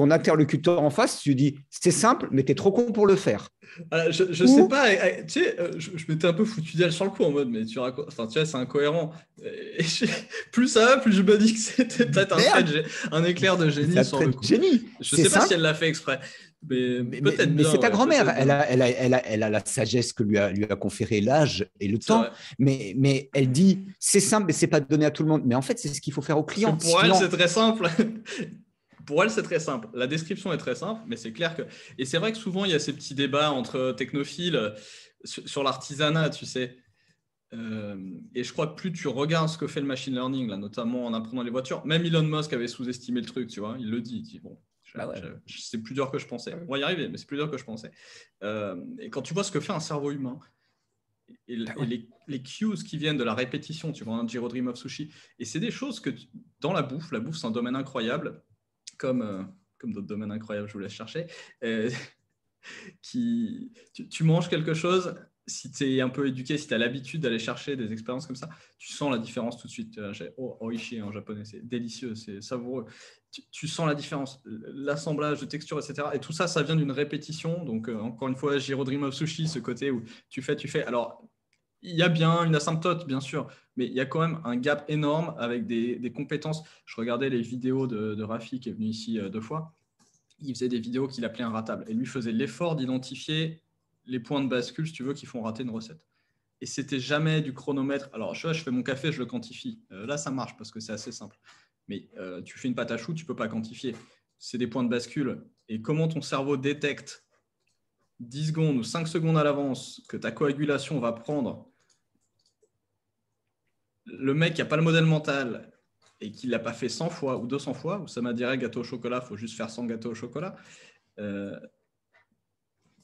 Speaker 1: ton interlocuteur en face, tu dis c'est simple, mais tu es trop con pour le faire.
Speaker 2: Euh, je, sais pas, tu sais, euh, je, m'étais un peu foutu d'elle sur le coup en mode, mais tu, racontes, enfin, tu vois, c'est incohérent. <laughs> plus ça va, plus je me dis que c'était peut-être un, éclair de génie sur le Génie. Je sais pas si elle l'a fait exprès. Mais, mais, mais, mais c'est ta grand-mère. Elle a,
Speaker 1: elle, a, elle, a, elle a, la sagesse que lui a, lui conféré l'âge et le temps. Mais, mais elle dit c'est simple, mais c'est pas donné à tout le monde. Mais en fait, c'est ce qu'il faut faire aux clients. Pour elle, c'est très
Speaker 2: simple pour elle, c'est très simple. La description est très simple, mais c'est clair que. Et c'est vrai que souvent, il y a ces petits débats entre technophiles euh, sur, l'artisanat, tu sais. Euh, et je crois que plus tu regardes ce que fait le machine learning, là, notamment en apprenant les voitures, même Elon Musk avait sous-estimé le truc, tu vois. Il le dit, il bon, bah c'est plus dur que je pensais. On va y arriver, mais c'est plus dur que je pensais. Euh, et quand tu vois ce que fait un cerveau humain, et, bah les, cues qui viennent de la répétition, tu vois, un Giro Dream of Sushi, et c'est des choses que dans la bouffe, la bouffe c'est un domaine incroyable, comme, euh, comme d'autres domaines incroyables, je vous laisse chercher, euh, <laughs> qui, tu, manges quelque chose, si tu es un peu éduqué, si tu as l'habitude d'aller chercher des expériences comme ça, tu sens la différence tout de suite. Euh, j'ai oh, oishi en japonais, c'est délicieux, c'est savoureux. Tu, sens la différence, l'assemblage de textures, etc. Et tout ça, ça vient d'une répétition. Donc, encore une fois, Jiro Dream of Sushi, ce côté où tu fais, tu fais. Alors, il y a bien une asymptote, bien sûr, mais il y a quand même un gap énorme avec des, compétences. Je regardais les vidéos de, Rafi qui est venu ici euh, deux fois. Il faisait des vidéos qu'il appelait un ratable. Et lui faisait l'effort d'identifier les points de bascule, si tu veux, qui font rater une recette. Et c'était jamais du chronomètre. Alors, je, fais mon café, je le quantifie. Euh, là, ça marche parce que c'est assez simple. Mais euh, tu fais une pâte à choux, tu ne peux pas quantifier. C'est des points de bascule. Et comment ton cerveau détecte 10 secondes ou 5 secondes à l'avance que ta coagulation va prendre le mec qui n'a pas le modèle mental et qui ne l'a pas fait 100 fois ou 200 fois, ou ça m'a dit gâteau au chocolat, il faut juste faire 100 gâteaux au chocolat, euh,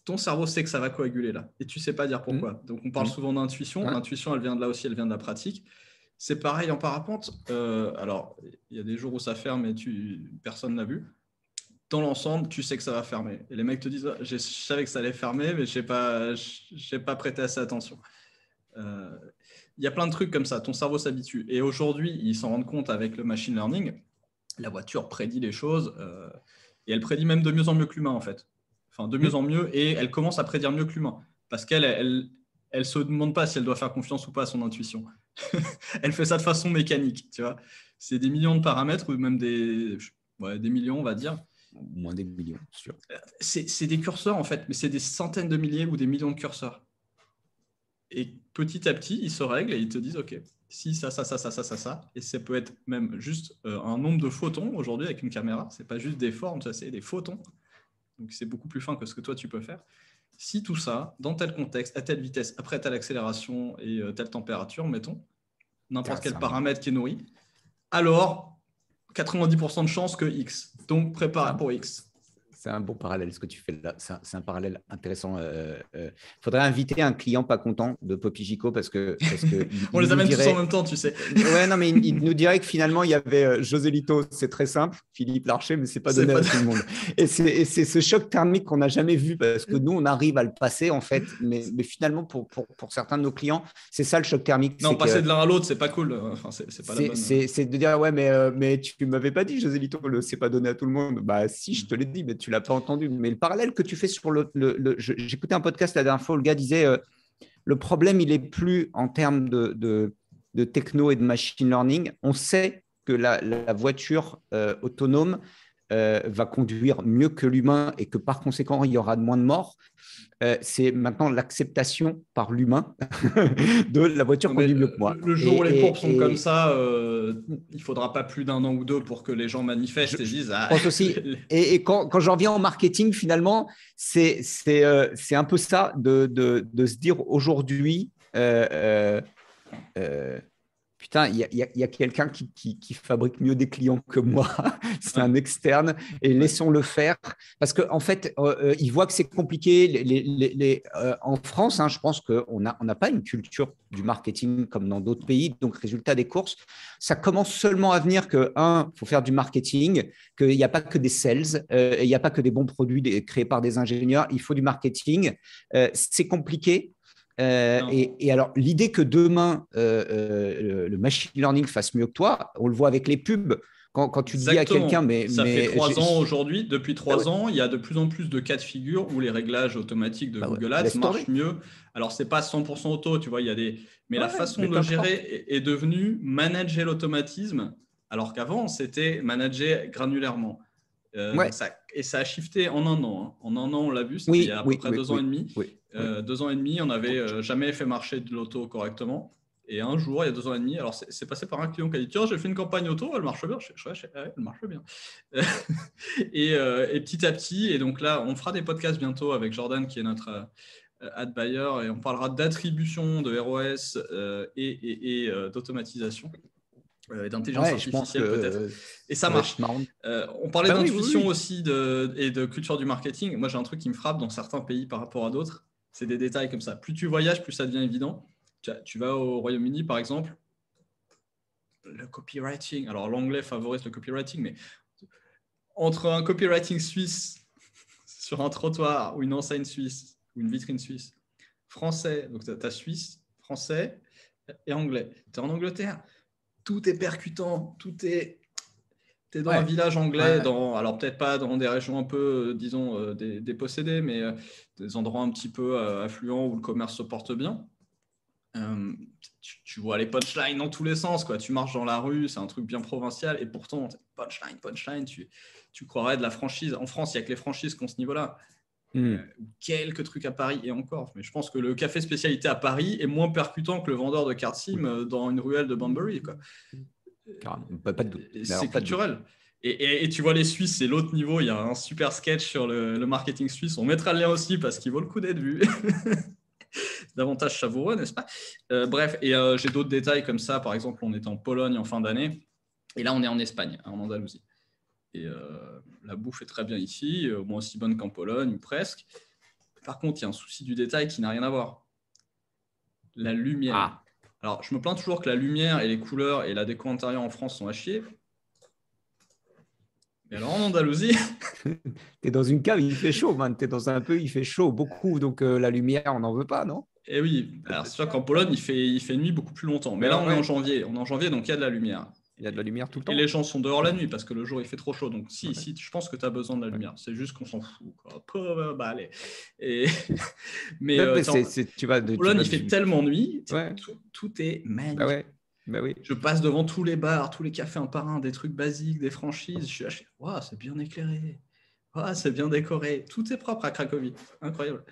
Speaker 2: ton cerveau sait que ça va coaguler là. Et tu sais pas dire pourquoi. Mmh. Donc on parle mmh. souvent d'intuition. L'intuition, elle vient de là aussi, elle vient de la pratique. C'est pareil en parapente. Euh, alors, il y a des jours où ça ferme et tu, personne n'a vu. Dans l'ensemble, tu sais que ça va fermer. Et les mecs te disent, ah, je savais que ça allait fermer, mais je n'ai pas, pas prêté assez attention. Euh, il y a plein de trucs comme ça, ton cerveau s'habitue. Et aujourd'hui, ils s'en rendent compte avec le machine learning, la voiture prédit les choses, euh, et elle prédit même de mieux en mieux que l'humain, en fait. Enfin, de mieux mm. en mieux, et elle commence à prédire mieux que l'humain, parce qu'elle elle, elle, se demande pas si elle doit faire confiance ou pas à son intuition. <laughs> elle fait ça de façon mécanique, tu vois. C'est des millions de paramètres, ou même des, des millions, on va dire. Moins des millions, sûr. C'est des curseurs, en fait, mais c'est des centaines de milliers ou des millions de curseurs. Et petit à petit, ils se règlent et ils te disent, OK, si ça, ça, ça, ça, ça, ça, ça, et ça peut être même juste euh, un nombre de photons aujourd'hui avec une caméra, c'est pas juste des formes, ça c'est des photons, donc c'est beaucoup plus fin que ce que toi tu peux faire. Si tout ça, dans tel contexte, à telle vitesse, après telle accélération et euh, telle température, mettons, n'importe ah, quel paramètre qui est nourri, alors 90% de chance que X. Donc prépare pour X. C'est un bon parallèle ce que tu fais là.
Speaker 1: C'est un, parallèle intéressant. Il euh, euh, faudrait inviter un client pas content de Poppy parce que. Parce que <laughs> On les amène tous en même temps, tu sais. <laughs> ouais, non, mais il, nous dirait que finalement, il y avait euh, José Lito, c'est très simple, Philippe Larcher, mais c'est pas donné à tout le monde. Et c'est ce choc thermique qu'on n'a jamais vu parce que nous, on arrive à le passer en fait. Mais, finalement, pour, pour, pour, certains de nos clients, c'est ça le choc thermique. Non, passer de
Speaker 2: l'un à l'autre, c'est pas cool. Hein. c'est
Speaker 1: C'est de dire, ouais, mais, tu mais tu m'avais pas dit, José Lito, c'est pas donné à tout le monde. Bah, si, je te l'ai dit, mais tu l'as pas entendu, mais le parallèle que tu fais sur le. J'écoutais un podcast la dernière fois, le gars disait euh, le problème, il est plus en termes de, de, techno et de machine learning. On sait que la, voiture euh, autonome, euh, va conduire mieux que l'humain et que par conséquent, il y aura moins de morts. Euh, c'est maintenant l'acceptation par l'humain <laughs> de
Speaker 2: la voiture conduit mieux euh, que moi. Le jour où les courbes sont comme ça, euh, il faudra pas plus d'un an ou deux pour que les gens manifestent et disent. Ah, pense aussi.
Speaker 1: <laughs> et, quand, j'en viens en marketing, finalement, c'est c'est un peu ça de, de, de se dire aujourd'hui putain, il y a, quelqu'un qui, fabrique mieux des clients que moi, <laughs> c'est un externe, et laissons-le faire. Parce qu'en en fait, euh, euh, il voit que c'est compliqué. Euh, en France, hein, je pense qu'on n'a pas une culture du marketing comme dans d'autres pays. Donc, résultat des courses, ça commence seulement à venir que, un, faut faire du marketing, qu'il n'y a pas que des sales, il n'y a pas que des bons produits créés par des ingénieurs, il faut du marketing. c'est compliqué. Euh, et, alors, l'idée que demain, euh, euh, le machine learning fasse mieux que toi, on le voit avec les pubs. Quand, tu dis à quelqu'un, mais. Ça fait trois ans
Speaker 2: aujourd'hui, depuis trois ah ans, il y a de plus en plus de cas de figure où les réglages automatiques de bah Google Ads marchent mieux. Alors, c'est pas 100% auto, tu vois, il y a des. Mais la façon de gérer est, devenue manager l'automatisme, alors qu'avant, c'était manager granulairement. Euh, ça et ça a shifté en un an. Hein. En un an, on l'a vu, c'était il y a à peu près deux ans et demi. Euh, deux ans et demi, on n'avait euh, jamais fait marcher de l'auto correctement. Et un jour, il y a deux ans et demi, alors c'est passé par un client qui a dit Tiens, j'ai fait une campagne auto, elle marche bien. Je, elle marche bien. <laughs> Euh, et, petit à petit, et donc là, on fera des podcasts bientôt avec Jordan, qui est notre ad buyer, et on parlera d'attribution de ROS et, et d'automatisation. Euh, d'intelligence artificielle peut-être. Euh, et ça marche. Euh, on parlait bah d'intuition aussi de, et de culture du marketing. Moi, j'ai un truc qui me frappe dans certains pays par rapport à d'autres. C'est des détails comme ça. Plus tu voyages, plus ça devient évident. Tu vas au Royaume-Uni, par exemple, le copywriting. Alors, l'anglais favorise le copywriting, mais entre un copywriting suisse <laughs> sur un trottoir ou une enseigne suisse ou une vitrine suisse, français, donc tu suisse, français et anglais. Tu es en Angleterre tout est percutant, tout est tu es dans un village anglais, dans, alors peut-être pas dans des régions un peu, euh, disons, euh, dépossédées, mais euh, des endroits un petit peu affluents où le commerce se porte bien. Tu, vois les punchlines dans tous les sens, quoi. Tu marches dans la rue, c'est un truc bien provincial, et pourtant, punchline, punchline, tu, tu croirais de la franchise. En France, il n'y a que les franchises qui ont ce niveau-là. Hmm. Euh, quelques trucs à Paris et encore. Mais je pense que le café spécialité à Paris est moins percutant que le vendeur de cartes SIM hmm. euh, dans une ruelle de Banbury. Quoi.
Speaker 1: Euh, c'est naturel.
Speaker 2: Et, tu vois les Suisses, c'est l'autre niveau. Il y a un super sketch sur le, marketing suisse. On mettra le lien aussi parce qu'il vaut le coup d'être vu. <laughs> Davantage savoureux, n'est-ce pas Bref, et j'ai d'autres détails comme ça. Par exemple, on est en Pologne en fin d'année. Et là, on est en Espagne, en Andalousie. Et, la bouffe est très bien ici, au euh, moins aussi bonne qu'en Pologne, ou presque. Par contre, il y a un souci du détail qui n'a rien à voir. La lumière. Ah. Alors, je me plains toujours que la lumière et les couleurs et la déco intérieure en France sont à chier. Mais alors en Andalousie. <laughs>
Speaker 1: es dans une cave, il fait chaud, man. T'es dans un peu, il fait chaud beaucoup. Donc euh, la lumière, on n'en veut pas, non
Speaker 2: Eh oui. Alors c'est sûr qu'en Pologne, il fait, il fait nuit beaucoup plus longtemps. Mais là, on est en janvier. On est en janvier, donc il y a de la lumière. Il y a de la lumière tout le temps. Et les gens sont dehors la nuit parce que le jour il fait trop chaud. Donc si, si je pense que tu as besoin de la lumière. C'est juste qu'on s'en fout. Bah, allez. Et... <laughs> mais euh, tu vas de, il fait tellement nuit. Tout, est magnifique. Bah ouais. Bah oui. Je passe devant tous les bars, tous les cafés un par un, des trucs basiques, des franchises. Je suis acheté. c'est bien éclairé. c'est bien décoré. Tout est propre à Cracovie. Incroyable.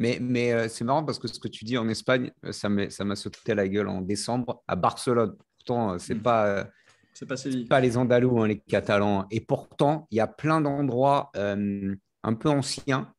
Speaker 1: Mais, mais euh, c'est marrant parce que ce que tu dis en Espagne, euh, ça m'a sauté à la gueule en décembre à Barcelone. Euh, mm. euh, c'est pas. C'est pas, pas les Andalous, hein, les Catalans. Et pourtant, il y a plein d'endroits euh, un peu anciens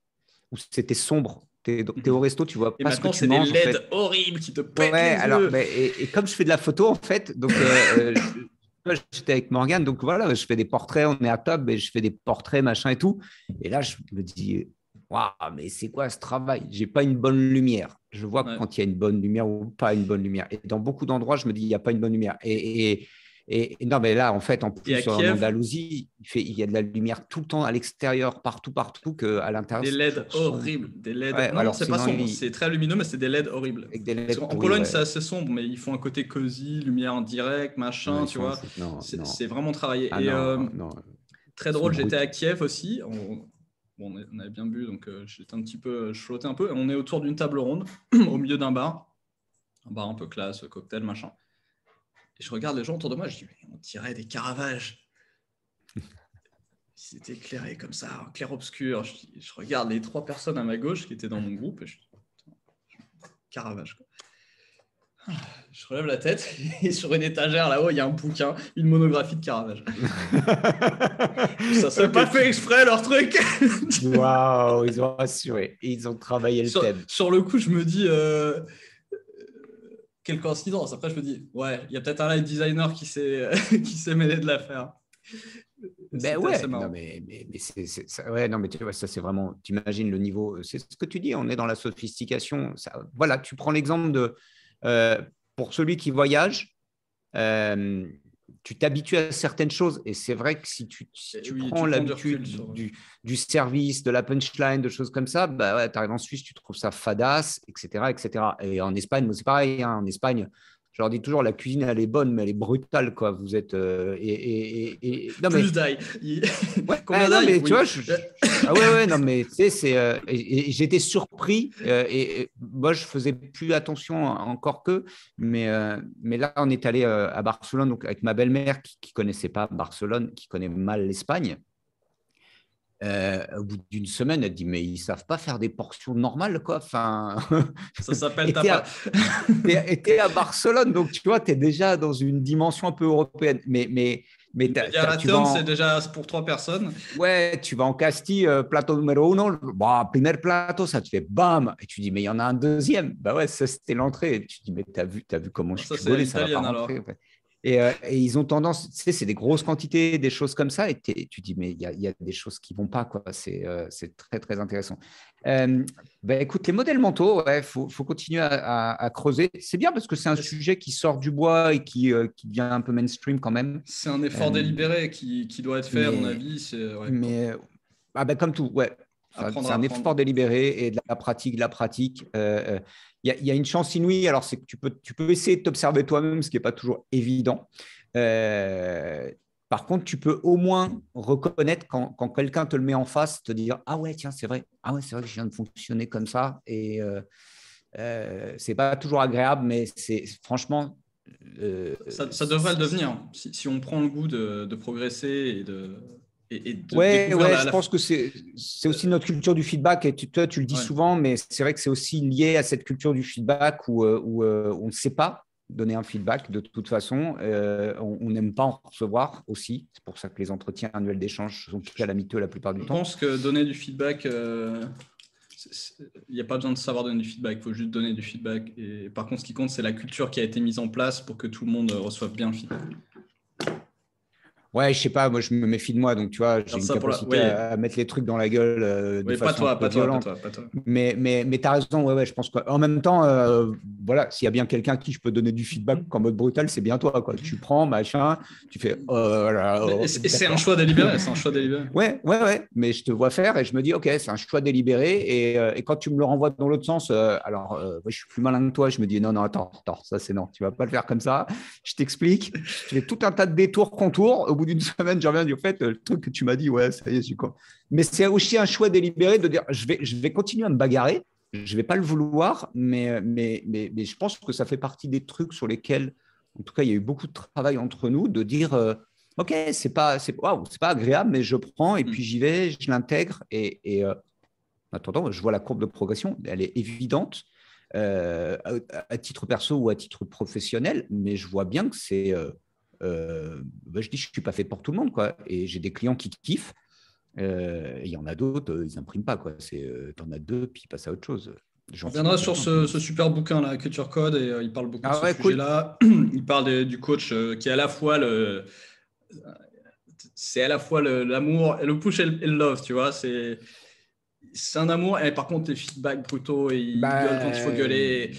Speaker 1: où c'était sombre. T'es mm. au resto, tu vois pas ce que tu c'est des
Speaker 2: LED qui te
Speaker 1: pètent les alors, et, comme je fais de la photo, en fait, donc <laughs> j'étais avec Morgane, donc voilà, je fais des portraits, on est à top, mais je fais des portraits, machin et tout. Et là, je me dis, waouh, mais c'est quoi ce travail J'ai pas une bonne lumière. Je vois quand il y a une bonne lumière ou pas une bonne lumière. Et dans beaucoup d'endroits, je me dis, il n'y a pas une bonne lumière. Et, et, non, mais là, en fait, en plus, en Andalousie, il, fait, y a de la lumière tout le temps à l'extérieur, partout, partout, qu'à l'intérieur. Des LED horribles.
Speaker 2: Des LED... alors c'est pas sombre, c'est très lumineux, mais c'est des LED horribles. en Pologne, c'est assez sombre, mais ils font un côté cosy, lumière en direct, machin, tu vois. C'est vraiment travaillé. Ah euh,
Speaker 1: très drôle, j'étais à
Speaker 2: Kiev aussi on avait bien bu, donc euh, j'étais un petit peu, flotté euh, un peu. On est autour d'une table ronde, <clears throat> au milieu d'un bar, un bar un peu classe, cocktail, machin. Et je regarde les gens autour de moi, je dis, mais on tirait des caravages. C'était éclairé comme ça, clair-obscur. Je, regarde les trois personnes à ma gauche qui étaient dans mon groupe et je dis, Caravage. Quoi. Je relève la tête <laughs> et sur une étagère là-haut, il y a un bouquin, une monographie de Caravage. <laughs> ça s'est pas fait exprès leur truc.
Speaker 1: <laughs> Waouh, ils ont assuré ils ont travaillé le thème.
Speaker 2: Sur le coup, je me dis euh, quelle coïncidence. Après, je me dis ouais, il y a peut-être un live designer qui s'est qui s'est mêlé de l'affaire. Ben ouais, non,
Speaker 1: mais, mais, ça, ouais, non, mais tu vois, ça c'est vraiment, tu imagines le niveau, euh, c'est ce que tu dis, on est dans la sophistication. Ça, voilà, tu prends l'exemple de, euh, pour celui qui voyage, euh, tu t'habitues à certaines choses. Et c'est vrai que si tu, eh prends l'habitude euh. du, service, de la punchline, de choses comme ça, bah tu arrives en Suisse, tu trouves ça fadas etc. etc. Et en Espagne, c'est pareil. Hein, en Espagne, je leur dis toujours la cuisine elle est bonne mais elle est brutale quoi. Vous êtes euh, et, non, mais...
Speaker 2: <laughs> tu vois,
Speaker 1: j'étais surpris euh, et, moi je faisais plus attention encore que mais euh, mais là on est allé à Barcelone donc avec ma belle-mère qui, qui connaissait pas Barcelone qui connaît mal l'Espagne euh, au bout d'une semaine, elle dit mais ils savent pas faire des portions normales quoi. Enfin, ça s'appelle <laughs> <laughs> t'es à... à... Barcelone, donc tu vois, tu es déjà dans une dimension un peu européenne. Mais mais mais
Speaker 2: c'est déjà pour trois personnes.
Speaker 1: Ouais, tu vas en Castille, euh, plateau numéro 1, bah, premier plateau, ça te fait bam. Et tu dis, mais il y en a un deuxième. Bah ouais, ça c'était l'entrée. Et tu dis, mais t'as vu, as vu comment je suis ça, ça pas euh, et, ils ont tendance, tu sais, c'est des grosses quantités, des choses comme ça. Et tu dis, mais il y, a des choses qui vont pas, quoi. C'est euh, très, très intéressant. Euh, bah, écoute, les modèles mentaux, il faut, continuer à, creuser. C'est bien parce que c'est un sujet qui sort du bois et qui, qui devient un peu mainstream quand même. C'est un effort
Speaker 2: délibéré qui, doit être fait, à mon avis. Mais
Speaker 1: ah ben comme tout, ouais. C'est un effort délibéré et de la pratique, de la pratique. Euh, euh, il y, a une chance inouïe. Alors, c'est que tu peux, tu peux essayer de t'observer toi-même, ce qui n'est pas toujours évident. Euh, par contre, tu peux au moins reconnaître quand, quelqu'un te le met en face, te dire Ah ouais, tiens, c'est vrai. Ah ouais, c'est vrai que je viens de fonctionner comme ça. Et c'est pas toujours agréable, mais c'est franchement.
Speaker 2: Ça, devrait le devenir. Si, on prend le goût de progresser et de oui, ouais, je pense
Speaker 1: que c'est aussi notre culture du feedback. Et tu, toi, tu le dis souvent, mais c'est vrai que c'est aussi lié à cette culture du feedback où, euh, euh, on ne sait pas donner un feedback de toute façon. Euh, on n'aime pas en recevoir aussi. C'est pour ça que les entretiens annuels d'échange sont à la plupart du temps. Je pense
Speaker 2: que donner du feedback, il n'y a pas besoin de savoir donner du feedback. Il faut juste donner du feedback. Et par contre, ce qui compte, c'est la culture qui a été mise en place pour que tout le monde reçoive bien le feedback.
Speaker 1: Ouais, je sais pas, moi je me méfie de moi, donc tu vois, j'ai une capacité à, mettre les trucs dans la gueule. Euh, de façon pas, toi, pas, toi, pas, toi, Mais, mais, mais t'as raison, ouais, ouais, je pense quoi. En même temps, euh, voilà, s'il y a bien quelqu'un qui je peux donner du feedback en mode brutal, c'est bien toi, quoi. Tu prends, machin, tu fais. Oh oh, et c'est un choix délibéré, c'est un choix délibéré. ouais, ouais, ouais, mais je te vois faire et je me dis, ok, c'est un choix délibéré, et, euh, et, quand tu me le renvoies dans l'autre sens, alors je suis plus malin que toi, je me dis, non, non, attends, attends, ça c'est non, tu vas pas le faire comme ça, je t'explique, je fais tout un tas de détours, contours bout d'une <laughs> semaine, je reviens en fait, le truc que tu m'as dit, ouais, ça y est, je suis Mais c'est aussi un choix délibéré de dire, je vais, je vais continuer à me bagarrer, je ne vais pas le vouloir, mais, mais, mais, je pense que ça fait partie des trucs sur lesquels, en tout cas, il y a eu beaucoup de travail entre nous, de dire, euh, OK, c'est pas, c'est, c'est pas agréable, mais je prends et mm. puis j'y vais, je l'intègre. Et, euh, en attendant, je vois la courbe de progression, elle est évidente. Euh, à, titre perso ou à titre professionnel, mais je vois bien que c'est euh, bah, je dis, je ne suis pas fait pour tout le monde. Quoi. Et j'ai des clients qui kiffent. Euh, il y en a d'autres, euh, ils n'impriment pas.
Speaker 2: Tu en as deux, puis ils passent à autre chose. On reviendra sur ce, super bouquin, là, Culture Code, et il parle beaucoup de ah ce sujet-là. <clears throat> Il parle du coach qui est à la fois le c'est à la fois l'amour, le, push et le, love, tu vois. C'est un amour, et par contre, les feedbacks brutaux, et il bah, gueule quand il faut gueuler.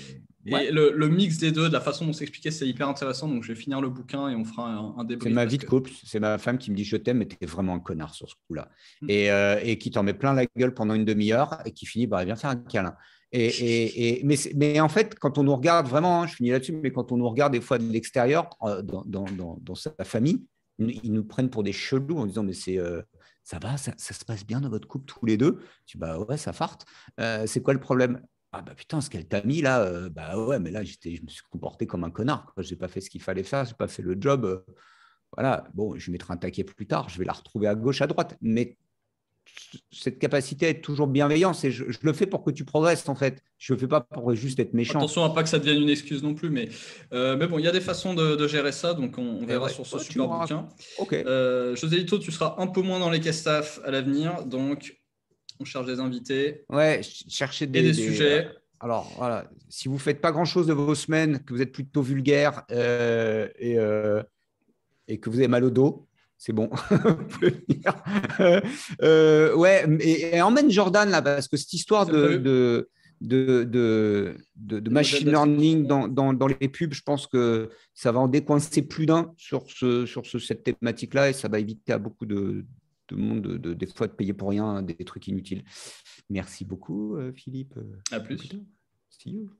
Speaker 2: Et le, mix des deux, de la façon dont s'expliquait, c'est hyper intéressant. Donc, je vais finir le bouquin et on fera un, débrief. C'est ma vie de couple. C'est
Speaker 1: ma femme qui me dit Je t'aime, mais t'es vraiment un connard sur ce coup-là. Mm. Euh, et, qui t'en met plein la gueule pendant une demi-heure et qui finit par eh bien faire un câlin. Et, mais, en fait, quand on nous regarde vraiment, hein, je finis là-dessus, mais quand on nous regarde des fois de l'extérieur, euh, dans, sa famille, ils nous prennent pour des chelous en disant Mais c'est. Euh, ça va, ça, se passe bien dans votre couple tous les deux. Tu dis, bah ouais, ça farte. c'est quoi le problème ah bah putain, ce qu'elle t'a mis là, euh, bah ouais, mais là, je me suis comporté comme un connard. Je n'ai pas fait ce qu'il fallait faire, je n'ai pas fait le job. Euh, voilà, bon, je mettrai un taquet plus tard, je vais la retrouver à gauche, à droite. Mais cette capacité à être toujours bienveillant, c'est je, le fais pour que tu progresses en fait. Je ne le fais pas pour juste être méchant. Attention à pas que ça
Speaker 2: devienne une excuse non plus, mais euh, mais bon, il y a des façons de, gérer ça, donc on, eh verra sur ce ouais, super bouquin. Ok. José Lito, tu seras un peu moins dans les taffes à l'avenir, donc on cherche des invités.
Speaker 1: Ouais, chercher des, des, sujets. Euh, alors voilà, si vous ne faites pas grand-chose de vos semaines, que vous êtes plutôt vulgaire euh, euh, et, que vous avez mal au dos, c'est bon. <laughs> <laughs> ouais, et, emmène Jordan là, parce que cette histoire de, de, de, machine learning dans, les pubs, je pense que ça va en décoincer plus d'un sur, ce, sur cette thématique-là et ça va éviter à beaucoup de, monde, de, des fois, de payer pour rien des trucs inutiles. Merci beaucoup, euh, Philippe. Euh, à plus. À you.